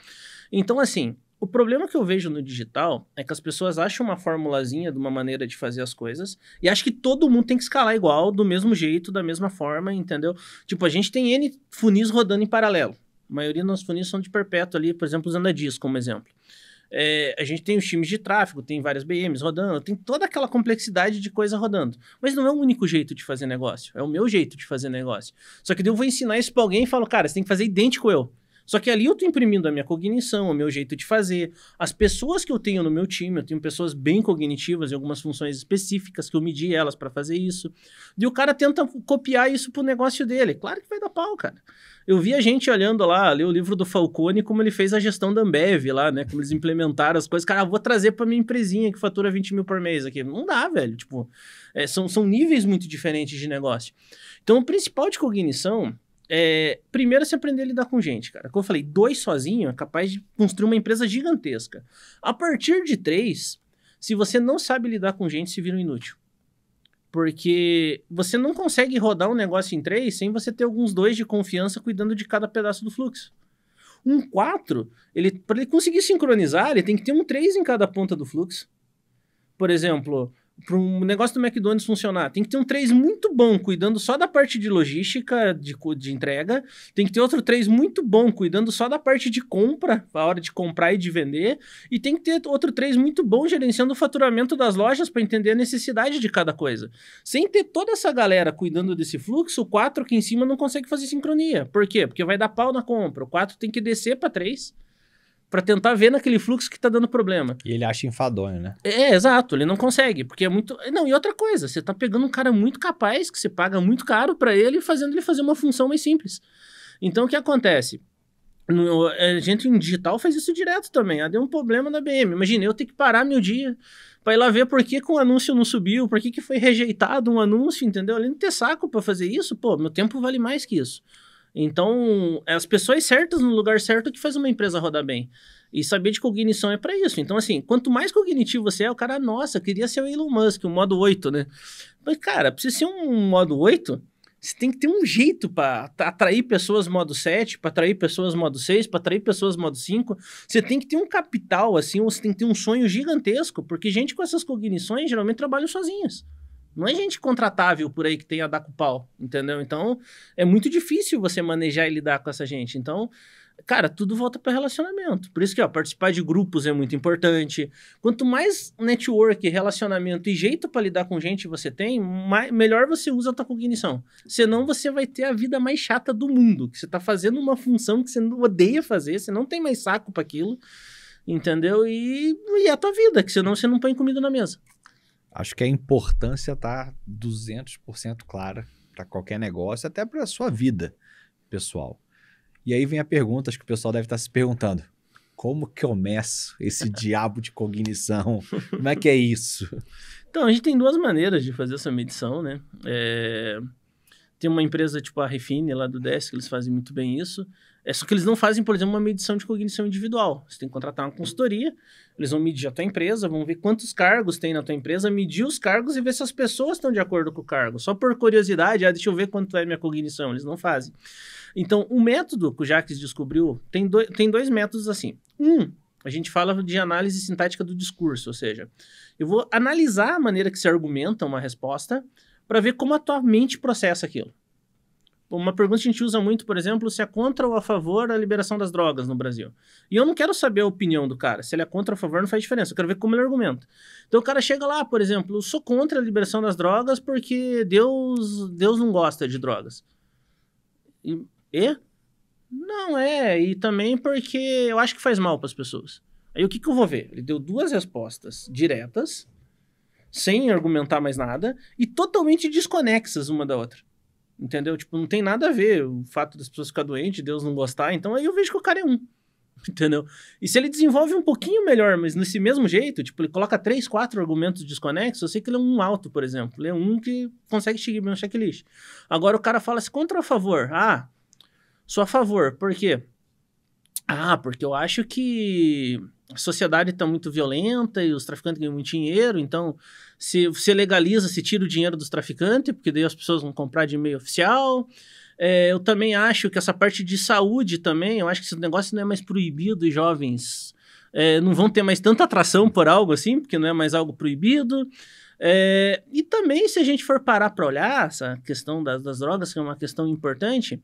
Então, assim, o problema que eu vejo no digital é que as pessoas acham uma formulazinha de uma maneira de fazer as coisas e acham que todo mundo tem que escalar igual, do mesmo jeito, da mesma forma, entendeu? Tipo, a gente tem N funis rodando em paralelo. A maioria dos nossos funis são de perpétuo ali, por exemplo, usando a como exemplo. É, a gente tem os times de tráfego, tem várias BMs rodando, tem toda aquela complexidade de coisa rodando. Mas não é o único jeito de fazer negócio, é o meu jeito de fazer negócio. Só que eu vou ensinar isso para alguém e falo, cara, você tem que fazer idêntico eu. Só que ali eu estou imprimindo a minha cognição, o meu jeito de fazer. As pessoas que eu tenho no meu time, eu tenho pessoas bem cognitivas em algumas funções específicas que eu medi elas para fazer isso. E o cara tenta copiar isso pro negócio dele. Claro que vai dar pau, cara. Eu vi a gente olhando lá, ler o livro do Falcone, como ele fez a gestão da Ambev lá, né? Como eles implementaram as coisas. Cara, vou trazer para minha empresinha que fatura 20 mil por mês aqui. Não dá, velho. Tipo, é, são, são níveis muito diferentes de negócio. Então, o principal de cognição é, primeiro você aprender a lidar com gente, cara. Como eu falei, dois sozinho é capaz de construir uma empresa gigantesca. A partir de três, se você não sabe lidar com gente, se vira um inútil. Porque você não consegue rodar um negócio em três sem você ter alguns dois de confiança cuidando de cada pedaço do fluxo. Um quatro, ele, para ele conseguir sincronizar, ele tem que ter um três em cada ponta do fluxo. Por exemplo, para um negócio do McDonald's funcionar, tem que ter um 3 muito bom cuidando só da parte de logística, de, de entrega, tem que ter outro 3 muito bom cuidando só da parte de compra, a hora de comprar e de vender, e tem que ter outro 3 muito bom gerenciando o faturamento das lojas para entender a necessidade de cada coisa. Sem ter toda essa galera cuidando desse fluxo, o 4 aqui em cima não consegue fazer sincronia. Por quê? Porque vai dar pau na compra. O 4 tem que descer para 3 para tentar ver naquele fluxo que está dando problema. E ele acha enfadonho, né? É, exato, ele não consegue, porque é muito. Não, e outra coisa, você está pegando um cara muito capaz, que você paga muito caro para ele, fazendo ele fazer uma função mais simples. Então o que acontece? No, a gente em digital faz isso direto também. Ah, deu um problema na BM. Imagina, eu ter que parar meu dia para ir lá ver por que, que um anúncio não subiu, por que, que foi rejeitado um anúncio, entendeu? Além de ter saco para fazer isso, pô, meu tempo vale mais que isso. Então, é as pessoas certas no lugar certo que faz uma empresa rodar bem. E saber de cognição é para isso. Então, assim, quanto mais cognitivo você é, o cara, nossa, queria ser o Elon Musk, o modo 8, né? Mas, cara, pra você ser um modo 8, você tem que ter um jeito para atrair pessoas modo 7, para atrair pessoas modo 6, para atrair pessoas modo 5. Você tem que ter um capital, assim, ou você tem que ter um sonho gigantesco, porque gente com essas cognições geralmente trabalha sozinhas. Não é gente contratável por aí que tem a dar com pau, entendeu? Então, é muito difícil você manejar e lidar com essa gente. Então, cara, tudo volta para relacionamento. Por isso que, ó, participar de grupos é muito importante. Quanto mais network, relacionamento e jeito para lidar com gente você tem, mais, melhor você usa a tua cognição. Senão você vai ter a vida mais chata do mundo, que você tá fazendo uma função que você odeia fazer, você não tem mais saco para aquilo, entendeu? E, e é a tua vida, que senão você não põe comida na mesa. Acho que a importância está 200% clara para qualquer negócio, até para a sua vida pessoal. E aí vem a pergunta, acho que o pessoal deve estar tá se perguntando: como que eu meço esse diabo de cognição? Como é que é isso? Então, a gente tem duas maneiras de fazer essa medição, né? É... Tem uma empresa tipo a Refine lá do Desk, eles fazem muito bem isso. É só que eles não fazem, por exemplo, uma medição de cognição individual. Você tem que contratar uma consultoria, eles vão medir a tua empresa, vão ver quantos cargos tem na tua empresa, medir os cargos e ver se as pessoas estão de acordo com o cargo. Só por curiosidade, ah, deixa eu ver quanto é minha cognição. Eles não fazem. Então, o método que o Jacques descobriu tem dois, tem dois métodos assim. Um, a gente fala de análise sintática do discurso, ou seja, eu vou analisar a maneira que se argumenta uma resposta para ver como a tua mente processa aquilo. Uma pergunta que a gente usa muito, por exemplo, se é contra ou a favor a liberação das drogas no Brasil. E eu não quero saber a opinião do cara. Se ele é contra ou a favor, não faz diferença. Eu quero ver como ele argumenta. Então o cara chega lá, por exemplo, eu sou contra a liberação das drogas porque Deus, Deus não gosta de drogas. E? e? Não é. E também porque eu acho que faz mal para as pessoas. Aí o que, que eu vou ver? Ele deu duas respostas diretas, sem argumentar mais nada, e totalmente desconexas uma da outra. Entendeu? Tipo, não tem nada a ver o fato das pessoas ficar doentes, Deus não gostar. Então aí eu vejo que o cara é um. Entendeu? E se ele desenvolve um pouquinho melhor, mas nesse mesmo jeito, tipo, ele coloca três, quatro argumentos desconexos, eu sei que ele é um alto, por exemplo. Ele é um que consegue chegar bem no checklist. Agora o cara fala se assim, contra ou a favor. Ah, sou a favor. Por quê? Ah, porque eu acho que a sociedade está muito violenta e os traficantes ganham muito dinheiro, então se você legaliza, se tira o dinheiro dos traficantes, porque daí as pessoas vão comprar de meio oficial. É, eu também acho que essa parte de saúde também, eu acho que esse negócio não é mais proibido e jovens é, não vão ter mais tanta atração por algo assim, porque não é mais algo proibido. É, e também, se a gente for parar para olhar essa questão das, das, drogas, que é uma questão importante,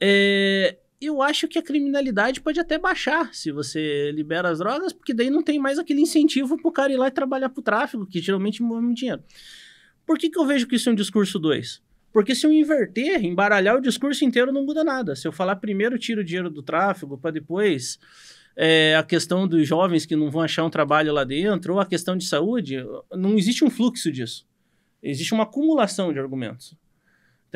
é, eu acho que a criminalidade pode até baixar se você libera as drogas, porque daí não tem mais aquele incentivo pro cara ir lá e trabalhar pro tráfico, que geralmente move muito dinheiro. Por que, que eu vejo que isso é um discurso 2? Porque se eu inverter, embaralhar o discurso inteiro não muda nada. Se eu falar primeiro tiro o dinheiro do tráfico para depois é, a questão dos jovens que não vão achar um trabalho lá dentro, ou a questão de saúde, não existe um fluxo disso. Existe uma acumulação de argumentos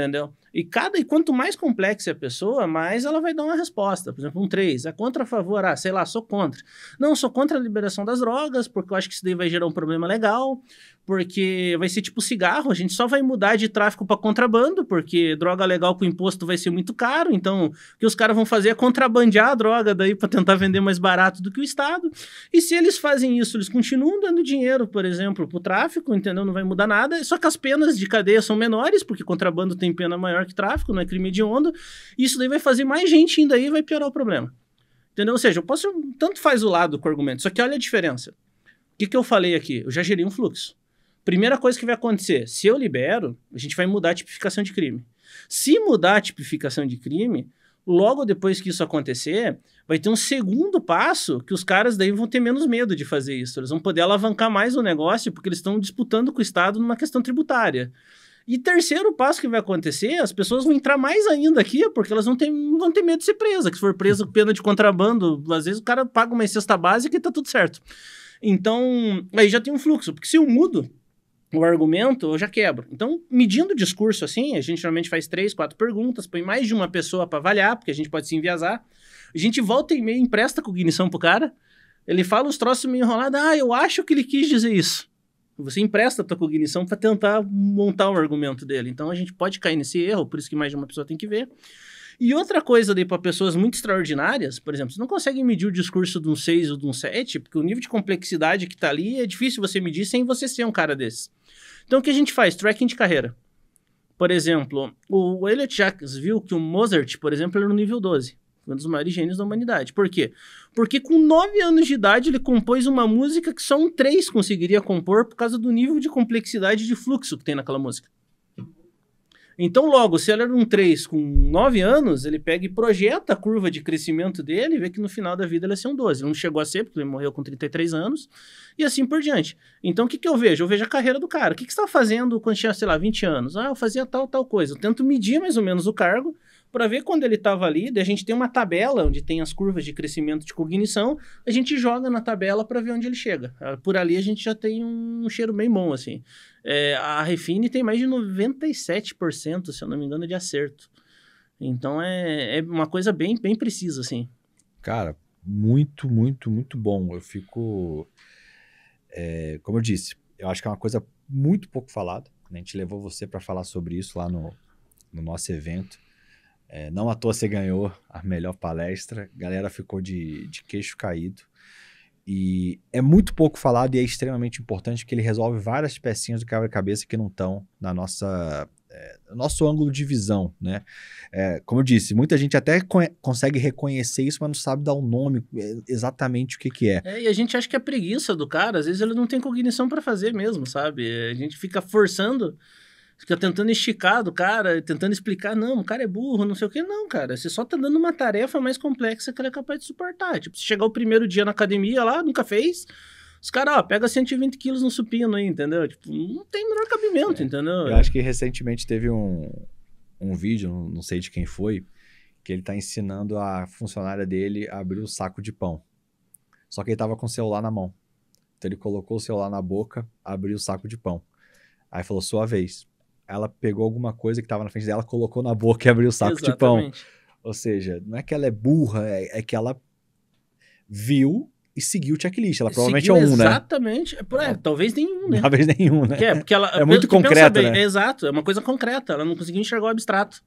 entendeu? E cada e quanto mais complexa a pessoa, mais ela vai dar uma resposta. Por exemplo, um 3, é contra a favor, ah, sei lá, sou contra. Não, sou contra a liberação das drogas, porque eu acho que isso daí vai gerar um problema legal, porque vai ser tipo cigarro, a gente só vai mudar de tráfico para contrabando, porque droga legal com imposto vai ser muito caro, então o que os caras vão fazer é contrabandear a droga daí para tentar vender mais barato do que o Estado. E se eles fazem isso, eles continuam dando dinheiro, por exemplo, pro tráfico, entendeu? Não vai mudar nada, só que as penas de cadeia são menores, porque contrabando tem tem pena maior que tráfico, não é crime de onda. Isso daí vai fazer mais gente ainda aí e vai piorar o problema. Entendeu? Ou seja, eu posso. Tanto faz o lado com o argumento. Só que olha a diferença. O que, que eu falei aqui? Eu já gerei um fluxo. Primeira coisa que vai acontecer: se eu libero, a gente vai mudar a tipificação de crime. Se mudar a tipificação de crime, logo depois que isso acontecer, vai ter um segundo passo que os caras daí vão ter menos medo de fazer isso. Eles vão poder alavancar mais o negócio porque eles estão disputando com o Estado numa questão tributária. E terceiro passo que vai acontecer, as pessoas vão entrar mais ainda aqui, porque elas não, têm não vão ter medo de ser presas. Que se for presa com pena de contrabando, às vezes o cara paga uma cesta básica e tá tudo certo. Então, aí já tem um fluxo. Porque se eu mudo o argumento, eu já quebro. Então, medindo o discurso assim, a gente geralmente faz três, quatro perguntas, põe mais de uma pessoa para avaliar, porque a gente pode se enviesar. A gente volta e meio empresta cognição pro cara. Ele fala os troços meio enrolados. Ah, eu acho que ele quis dizer isso. Você empresta a tua cognição para tentar montar o argumento dele. Então a gente pode cair nesse erro, por isso que mais de uma pessoa tem que ver. E outra coisa daí para pessoas muito extraordinárias, por exemplo, você não consegue medir o discurso de um 6 ou de um 7, porque o nível de complexidade que está ali é difícil você medir sem você ser um cara desses. Então o que a gente faz? Tracking de carreira. Por exemplo, o Elliot Jacques viu que o Mozart, por exemplo, era no nível 12 um dos maiores gênios da humanidade. Por quê? Porque com 9 anos de idade ele compôs uma música que só um 3 conseguiria compor por causa do nível de complexidade de fluxo que tem naquela música. Então, logo, se ele era um 3 com 9 anos, ele pega e projeta a curva de crescimento dele e vê que no final da vida ele é ser um 12. Ele não chegou a ser, porque ele morreu com 33 anos, e assim por diante. Então, o que, que eu vejo? Eu vejo a carreira do cara. O que, que você estava fazendo quando tinha, sei lá, 20 anos? Ah, eu fazia tal, tal coisa. Eu tento medir mais ou menos o cargo para ver quando ele estava ali, a gente tem uma tabela onde tem as curvas de crescimento de cognição, a gente joga na tabela para ver onde ele chega. Ah, por ali a gente já tem um cheiro bem bom, assim. É, a Refine tem mais de 97%, se eu não me engano, de acerto. Então é, é uma coisa bem, bem precisa, assim. Cara, muito, muito, muito bom. Eu fico. É, como eu disse, eu acho que é uma coisa muito pouco falada. Né? A gente levou você para falar sobre isso lá no, no nosso evento. É, não à toa você ganhou a melhor palestra, a galera ficou de, de queixo caído. E é muito pouco falado e é extremamente importante que ele resolve várias pecinhas do quebra-cabeça que não estão na nossa é, nosso ângulo de visão, né? É, como eu disse, muita gente até consegue reconhecer isso, mas não sabe dar o um nome é, exatamente o que que é. é. E a gente acha que é preguiça do cara, às vezes ele não tem cognição para fazer mesmo, sabe? A gente fica forçando Fica tentando esticar do cara, tentando explicar, não, o cara é burro, não sei o que. Não, cara, você só tá dando uma tarefa mais complexa que ele é capaz de suportar. Tipo, se chegar o primeiro dia na academia lá, nunca fez, os caras, ó, pega 120 quilos no supino aí, entendeu? Tipo, não tem menor cabimento, é. entendeu? Eu acho que recentemente teve um, um vídeo, não sei de quem foi, que ele tá ensinando a funcionária dele a abrir o um saco de pão. Só que ele tava com o celular na mão. Então ele colocou o celular na boca, abriu o saco de pão. Aí falou, sua vez ela pegou alguma coisa que estava na frente dela, colocou na boca e abriu o saco tipo, Exatamente. de pão. Ou seja, não é que ela é burra, é, é que ela viu e seguiu o checklist. Ela provavelmente seguiu é um, exatamente, né? Exatamente. É, talvez nenhum, né? Talvez nenhum, né? é, porque ela, é muito concreto, né? É exato, é uma coisa concreta. Ela não conseguiu enxergar o abstrato.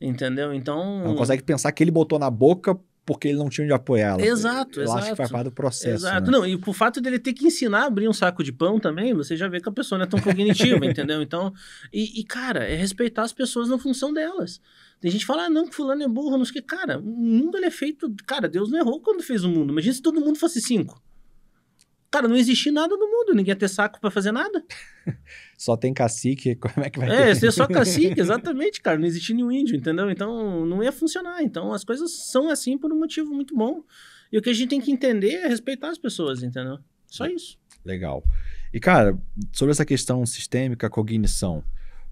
Entendeu? Então... Ela não consegue pensar que ele botou na boca porque ele não tinha onde apoiar ela. Exato, eu exato. acho que faz parte do processo. Exato. Né? Não, e o fato dele ter que ensinar a abrir um saco de pão também, você já vê que a pessoa não é tão cognitiva, entendeu? Então, e, e, cara, é respeitar as pessoas na função delas. Tem gente que fala, ah, não, que fulano é burro, não sei o que. Cara, o mundo ele é feito. Cara, Deus não errou quando fez o mundo. Imagina se todo mundo fosse cinco. Cara, não existia nada no mundo, ninguém ia ter saco para fazer nada. só tem cacique, como é que vai é, ter? É, só cacique, exatamente, cara. Não existia nenhum índio, entendeu? Então não ia funcionar. Então as coisas são assim por um motivo muito bom. E o que a gente tem que entender é respeitar as pessoas, entendeu? Só é. isso. Legal. E, cara, sobre essa questão sistêmica, cognição,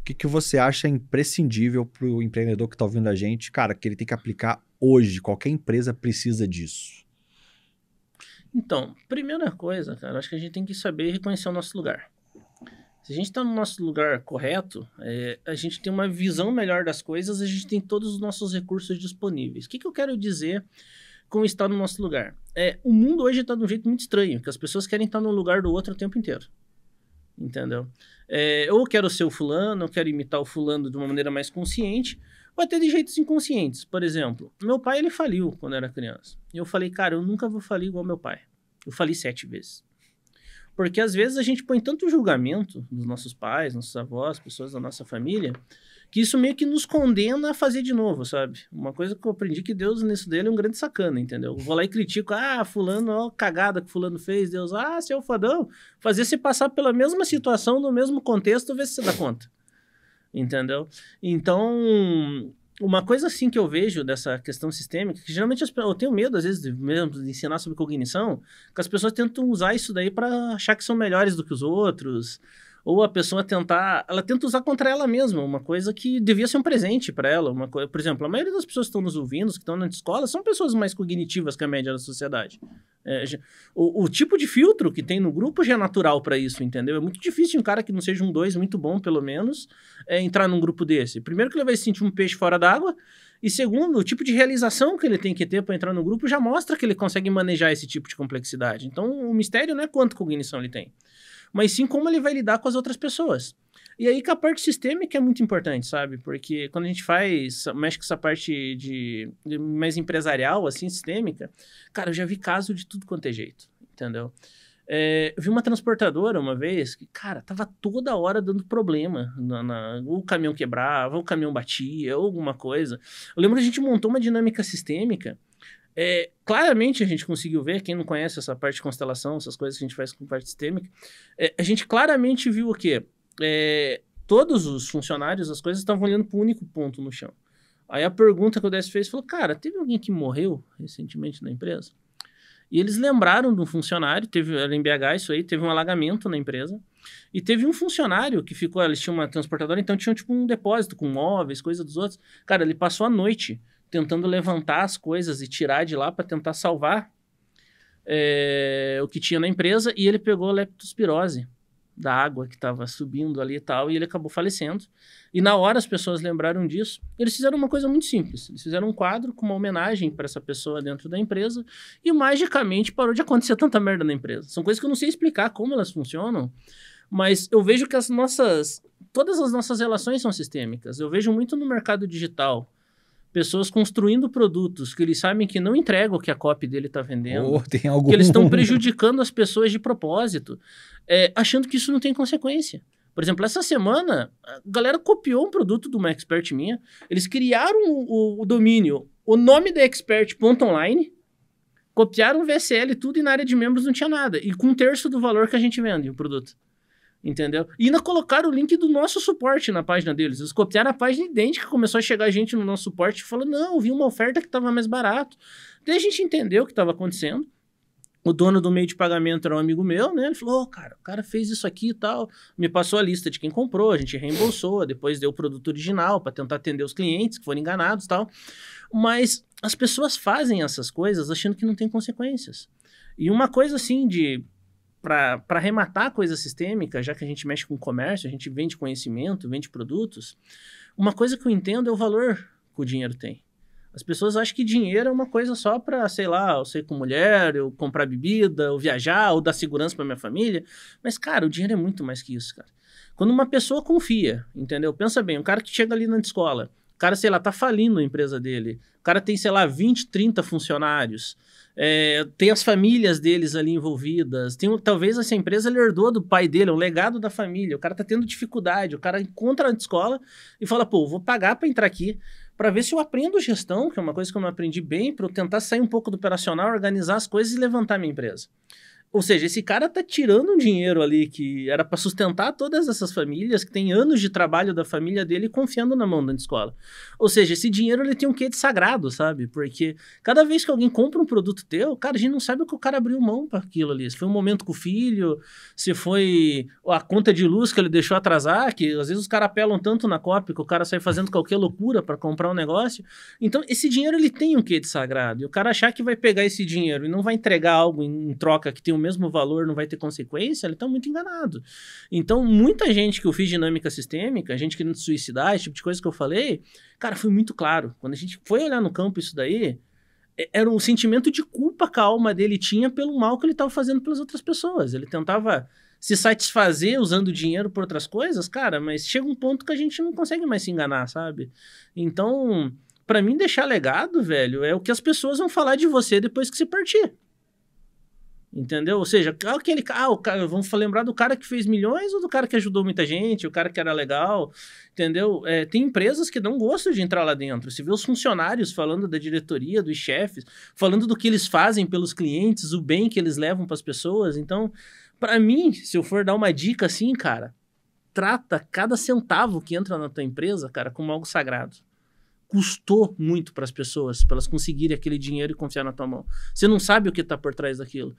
o que, que você acha imprescindível para o empreendedor que está ouvindo a gente, cara, que ele tem que aplicar hoje? Qualquer empresa precisa disso. Então, primeira coisa, cara, acho que a gente tem que saber reconhecer o nosso lugar. Se a gente está no nosso lugar correto, é, a gente tem uma visão melhor das coisas, a gente tem todos os nossos recursos disponíveis. O que, que eu quero dizer com estar no nosso lugar? É, o mundo hoje está de um jeito muito estranho, que as pessoas querem estar no lugar do outro o tempo inteiro. Entendeu? É, eu quero ser o fulano, eu quero imitar o fulano de uma maneira mais consciente, ou até de jeitos inconscientes. Por exemplo, meu pai ele faliu quando era criança. E eu falei, cara, eu nunca vou falir igual meu pai. Eu falei sete vezes. Porque às vezes a gente põe tanto julgamento nos nossos pais, nossos avós, pessoas da nossa família, que isso meio que nos condena a fazer de novo, sabe? Uma coisa que eu aprendi que Deus nisso dele é um grande sacana, entendeu? Eu vou lá e critico, ah, fulano, ó, cagada que fulano fez, Deus, ah, seu é fodão, fazer se passar pela mesma situação, no mesmo contexto, ver se você dá conta entendeu? Então, uma coisa assim que eu vejo dessa questão sistêmica, que geralmente eu tenho medo, às vezes, mesmo de ensinar sobre cognição, que as pessoas tentam usar isso daí para achar que são melhores do que os outros, ou a pessoa tentar, ela tenta usar contra ela mesma, uma coisa que devia ser um presente para ela, uma coisa, por exemplo, a maioria das pessoas que estão nos ouvindo, que estão na escola, são pessoas mais cognitivas que a média da sociedade. É, o, o, tipo de filtro que tem no grupo já é natural para isso, entendeu? É muito difícil um cara que não seja um dois muito bom, pelo menos, é, entrar num grupo desse. Primeiro que ele vai se sentir um peixe fora d'água, e segundo, o tipo de realização que ele tem que ter para entrar no grupo já mostra que ele consegue manejar esse tipo de complexidade. Então, o mistério não é quanto cognição ele tem mas sim como ele vai lidar com as outras pessoas. E aí que a parte sistêmica é muito importante, sabe? Porque quando a gente faz, mexe com essa parte de, de mais empresarial, assim, sistêmica, cara, eu já vi caso de tudo quanto é jeito, entendeu? É, eu vi uma transportadora uma vez que, cara, tava toda hora dando problema. Na, na, o caminhão quebrava, o caminhão batia, ou alguma coisa. Eu lembro que a gente montou uma dinâmica sistêmica é, claramente a gente conseguiu ver, quem não conhece essa parte de constelação, essas coisas que a gente faz com parte sistêmica, é, a gente claramente viu o quê? É, todos os funcionários, as coisas estavam olhando para um único ponto no chão. Aí a pergunta que o Décio fez falou: Cara, teve alguém que morreu recentemente na empresa? E eles lembraram de um funcionário, teve era em BH isso aí, teve um alagamento na empresa. E teve um funcionário que ficou, eles tinham uma transportadora, então tinha tipo um depósito com móveis, coisa dos outros. Cara, ele passou a noite tentando levantar as coisas e tirar de lá para tentar salvar é, o que tinha na empresa e ele pegou leptospirose da água que estava subindo ali e tal, e ele acabou falecendo. E na hora as pessoas lembraram disso. Eles fizeram uma coisa muito simples. Eles fizeram um quadro com uma homenagem para essa pessoa dentro da empresa e magicamente parou de acontecer tanta merda na empresa. São coisas que eu não sei explicar como elas funcionam, mas eu vejo que as nossas todas as nossas relações são sistêmicas. Eu vejo muito no mercado digital pessoas construindo produtos que eles sabem que não entregam o que a copy dele está vendendo. Oh, tem algum... Que eles estão prejudicando as pessoas de propósito, é, achando que isso não tem consequência. Por exemplo, essa semana, a galera copiou um produto de uma expert minha. Eles criaram o, o domínio, o nome da expert.online, copiaram o VCL tudo e na área de membros não tinha nada. E com um terço do valor que a gente vende o produto. Entendeu? E ainda colocaram o link do nosso suporte na página deles. Eles copiaram a página idêntica, começou a chegar gente no nosso suporte e falou: não, vi uma oferta que estava mais barato. Daí a gente entendeu o que estava acontecendo. O dono do meio de pagamento era um amigo meu, né? Ele falou: oh, cara, o cara fez isso aqui e tal. Me passou a lista de quem comprou, a gente reembolsou, depois deu o produto original para tentar atender os clientes que foram enganados e tal. Mas as pessoas fazem essas coisas achando que não tem consequências. E uma coisa assim de para arrematar a coisa sistêmica, já que a gente mexe com comércio, a gente vende conhecimento, vende produtos, uma coisa que eu entendo é o valor que o dinheiro tem. As pessoas acham que dinheiro é uma coisa só para, sei lá, eu sei com mulher, eu comprar bebida, eu viajar, ou dar segurança para minha família. Mas, cara, o dinheiro é muito mais que isso, cara. Quando uma pessoa confia, entendeu? Pensa bem, um cara que chega ali na escola, o cara, sei lá, tá falindo a empresa dele. O cara tem, sei lá, 20, 30 funcionários. É, tem as famílias deles ali envolvidas. Tem, talvez essa assim, empresa ele herdou do pai dele, é um legado da família. O cara tá tendo dificuldade. O cara encontra na escola e fala: pô, vou pagar para entrar aqui para ver se eu aprendo gestão, que é uma coisa que eu não aprendi bem, para eu tentar sair um pouco do operacional, organizar as coisas e levantar minha empresa. Ou seja, esse cara tá tirando um dinheiro ali que era para sustentar todas essas famílias que tem anos de trabalho da família dele confiando na mão da escola. Ou seja, esse dinheiro ele tem um quê de sagrado, sabe? Porque cada vez que alguém compra um produto teu, cara, a gente não sabe o que o cara abriu mão para aquilo ali. Se foi um momento com o filho, se foi a conta de luz que ele deixou atrasar, que às vezes os caras apelam tanto na copa que o cara sai fazendo qualquer loucura para comprar um negócio. Então, esse dinheiro ele tem um quê de sagrado. E o cara achar que vai pegar esse dinheiro e não vai entregar algo em troca que tem um mesmo valor não vai ter consequência, ele está muito enganado. Então, muita gente que eu fiz dinâmica sistêmica, gente querendo se suicidar, esse tipo de coisa que eu falei, cara, foi muito claro. Quando a gente foi olhar no campo isso daí, é, era um sentimento de culpa que a alma dele tinha pelo mal que ele estava fazendo pelas outras pessoas. Ele tentava se satisfazer usando dinheiro por outras coisas, cara, mas chega um ponto que a gente não consegue mais se enganar, sabe? Então, para mim deixar legado, velho, é o que as pessoas vão falar de você depois que você partir. Entendeu? Ou seja, aquele ah, o cara, vamos lembrar do cara que fez milhões ou do cara que ajudou muita gente, o cara que era legal, entendeu? É, tem empresas que não gostam de entrar lá dentro. Você vê os funcionários falando da diretoria, dos chefes, falando do que eles fazem pelos clientes, o bem que eles levam para as pessoas. Então, para mim, se eu for dar uma dica assim, cara, trata cada centavo que entra na tua empresa, cara, como algo sagrado custou muito para as pessoas, para elas conseguirem aquele dinheiro e confiar na tua mão. Você não sabe o que está por trás daquilo.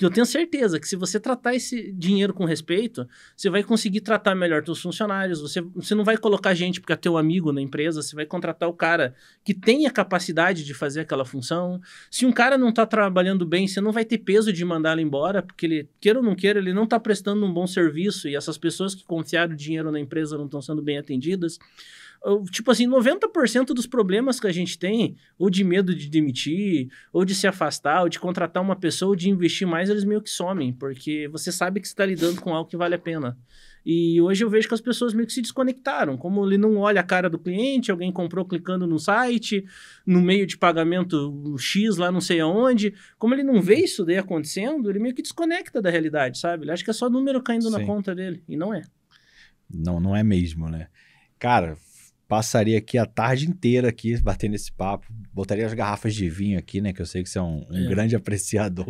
Eu tenho certeza que se você tratar esse dinheiro com respeito, você vai conseguir tratar melhor seus funcionários, você, você não vai colocar gente porque é teu amigo na empresa, você vai contratar o cara que tem a capacidade de fazer aquela função. Se um cara não está trabalhando bem, você não vai ter peso de mandá-lo embora, porque ele, queira ou não queira, ele não está prestando um bom serviço e essas pessoas que confiaram dinheiro na empresa não estão sendo bem atendidas tipo assim, 90% dos problemas que a gente tem, ou de medo de demitir, ou de se afastar, ou de contratar uma pessoa, ou de investir mais, eles meio que somem, porque você sabe que está lidando com algo que vale a pena. E hoje eu vejo que as pessoas meio que se desconectaram, como ele não olha a cara do cliente, alguém comprou clicando no site, no meio de pagamento X lá não sei aonde, como ele não vê isso daí acontecendo, ele meio que desconecta da realidade, sabe? Ele acha que é só número caindo Sim. na conta dele, e não é. Não, não é mesmo, né? Cara, passaria aqui a tarde inteira aqui batendo esse papo, botaria as garrafas de vinho aqui, né? Que eu sei que você é um, um é. grande apreciador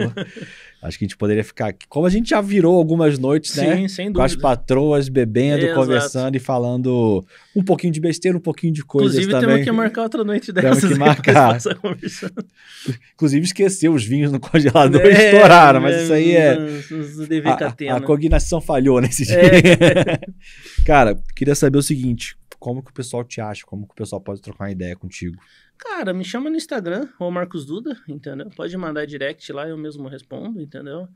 Acho que a gente poderia ficar aqui. Como a gente já virou algumas noites, Sim, né? Sim, sem dúvida. Com as patroas bebendo, conversando e falando um pouquinho de besteira, um pouquinho de coisas Inclusive, também. Inclusive, temos que marcar outra noite dessas. Temos que marcar. Inclusive, esqueceu os vinhos no congelador é, e estouraram, mas é, isso aí é... é a, a, cognição falhou nesse é. dia. Cara, queria saber o seguinte, como que o pessoal te acha? Como que o pessoal pode trocar uma ideia contigo? Cara, me chama no Instagram, ou Marcos Duda, entendeu? Pode mandar direct lá, eu mesmo respondo, entendeu?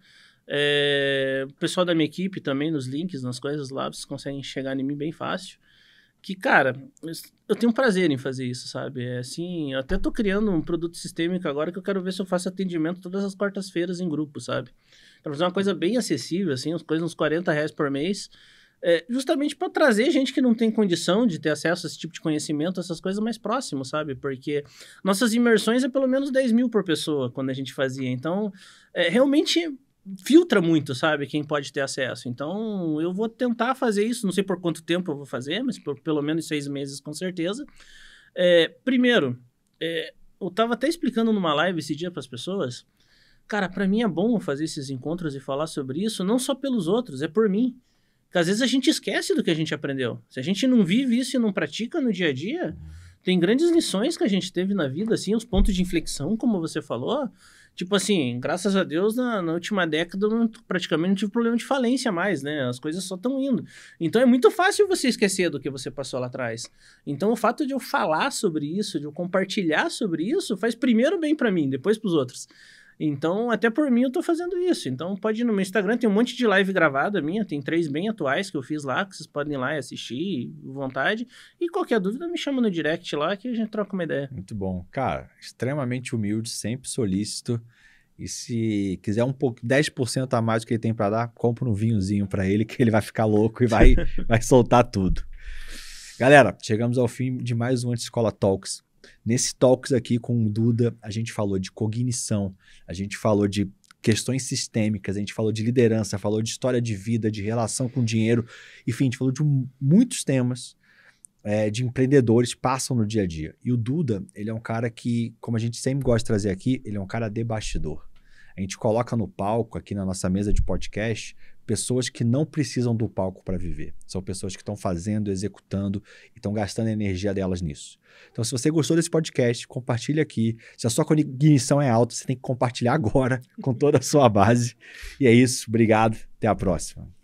É, o pessoal da minha equipe também, nos links, nas coisas lá, vocês conseguem chegar em mim bem fácil. Que, cara, eu tenho prazer em fazer isso, sabe? É assim, eu até tô criando um produto sistêmico agora que eu quero ver se eu faço atendimento todas as quartas-feiras em grupo, sabe? Pra fazer uma coisa bem acessível, assim, as coisas uns 40 reais por mês é, justamente para trazer gente que não tem condição de ter acesso a esse tipo de conhecimento, essas coisas mais próximo, sabe? Porque nossas imersões é pelo menos 10 mil por pessoa quando a gente fazia. Então, é, realmente filtra muito, sabe, quem pode ter acesso. Então, eu vou tentar fazer isso, não sei por quanto tempo eu vou fazer, mas por pelo menos seis meses com certeza. É, primeiro, é, eu tava até explicando numa live esse dia para as pessoas, cara, para mim é bom fazer esses encontros e falar sobre isso, não só pelos outros, é por mim que às vezes a gente esquece do que a gente aprendeu. Se a gente não vive isso e não pratica no dia a dia, tem grandes lições que a gente teve na vida, assim, os pontos de inflexão, como você falou. Tipo assim, graças a Deus, na, na última década eu não, praticamente não tive problema de falência mais, né? As coisas só estão indo. Então é muito fácil você esquecer do que você passou lá atrás. Então o fato de eu falar sobre isso, de eu compartilhar sobre isso, faz primeiro bem para mim, depois para os outros. Então, até por mim, eu tô fazendo isso. Então, pode ir no meu Instagram, tem um monte de live gravada minha, tem três bem atuais que eu fiz lá, que vocês podem ir lá e assistir, vontade. E qualquer dúvida, me chama no direct lá que a gente troca uma ideia. Muito bom. Cara, extremamente humilde, sempre solícito. E se quiser um pouco, 10% a mais do que ele tem para dar, compra um vinhozinho para ele que ele vai ficar louco e vai, vai soltar tudo. Galera, chegamos ao fim de mais um Antescola Talks. Nesse Talks aqui com o Duda, a gente falou de cognição, a gente falou de questões sistêmicas, a gente falou de liderança, falou de história de vida, de relação com dinheiro, enfim, a gente falou de muitos temas é, de empreendedores passam no dia a dia. E o Duda, ele é um cara que, como a gente sempre gosta de trazer aqui, ele é um cara de bastidor. A gente coloca no palco, aqui na nossa mesa de podcast, pessoas que não precisam do palco para viver. São pessoas que estão fazendo, executando e estão gastando a energia delas nisso. Então, se você gostou desse podcast, compartilhe aqui. Se a sua cognição é alta, você tem que compartilhar agora com toda a sua base. E é isso. Obrigado. Até a próxima.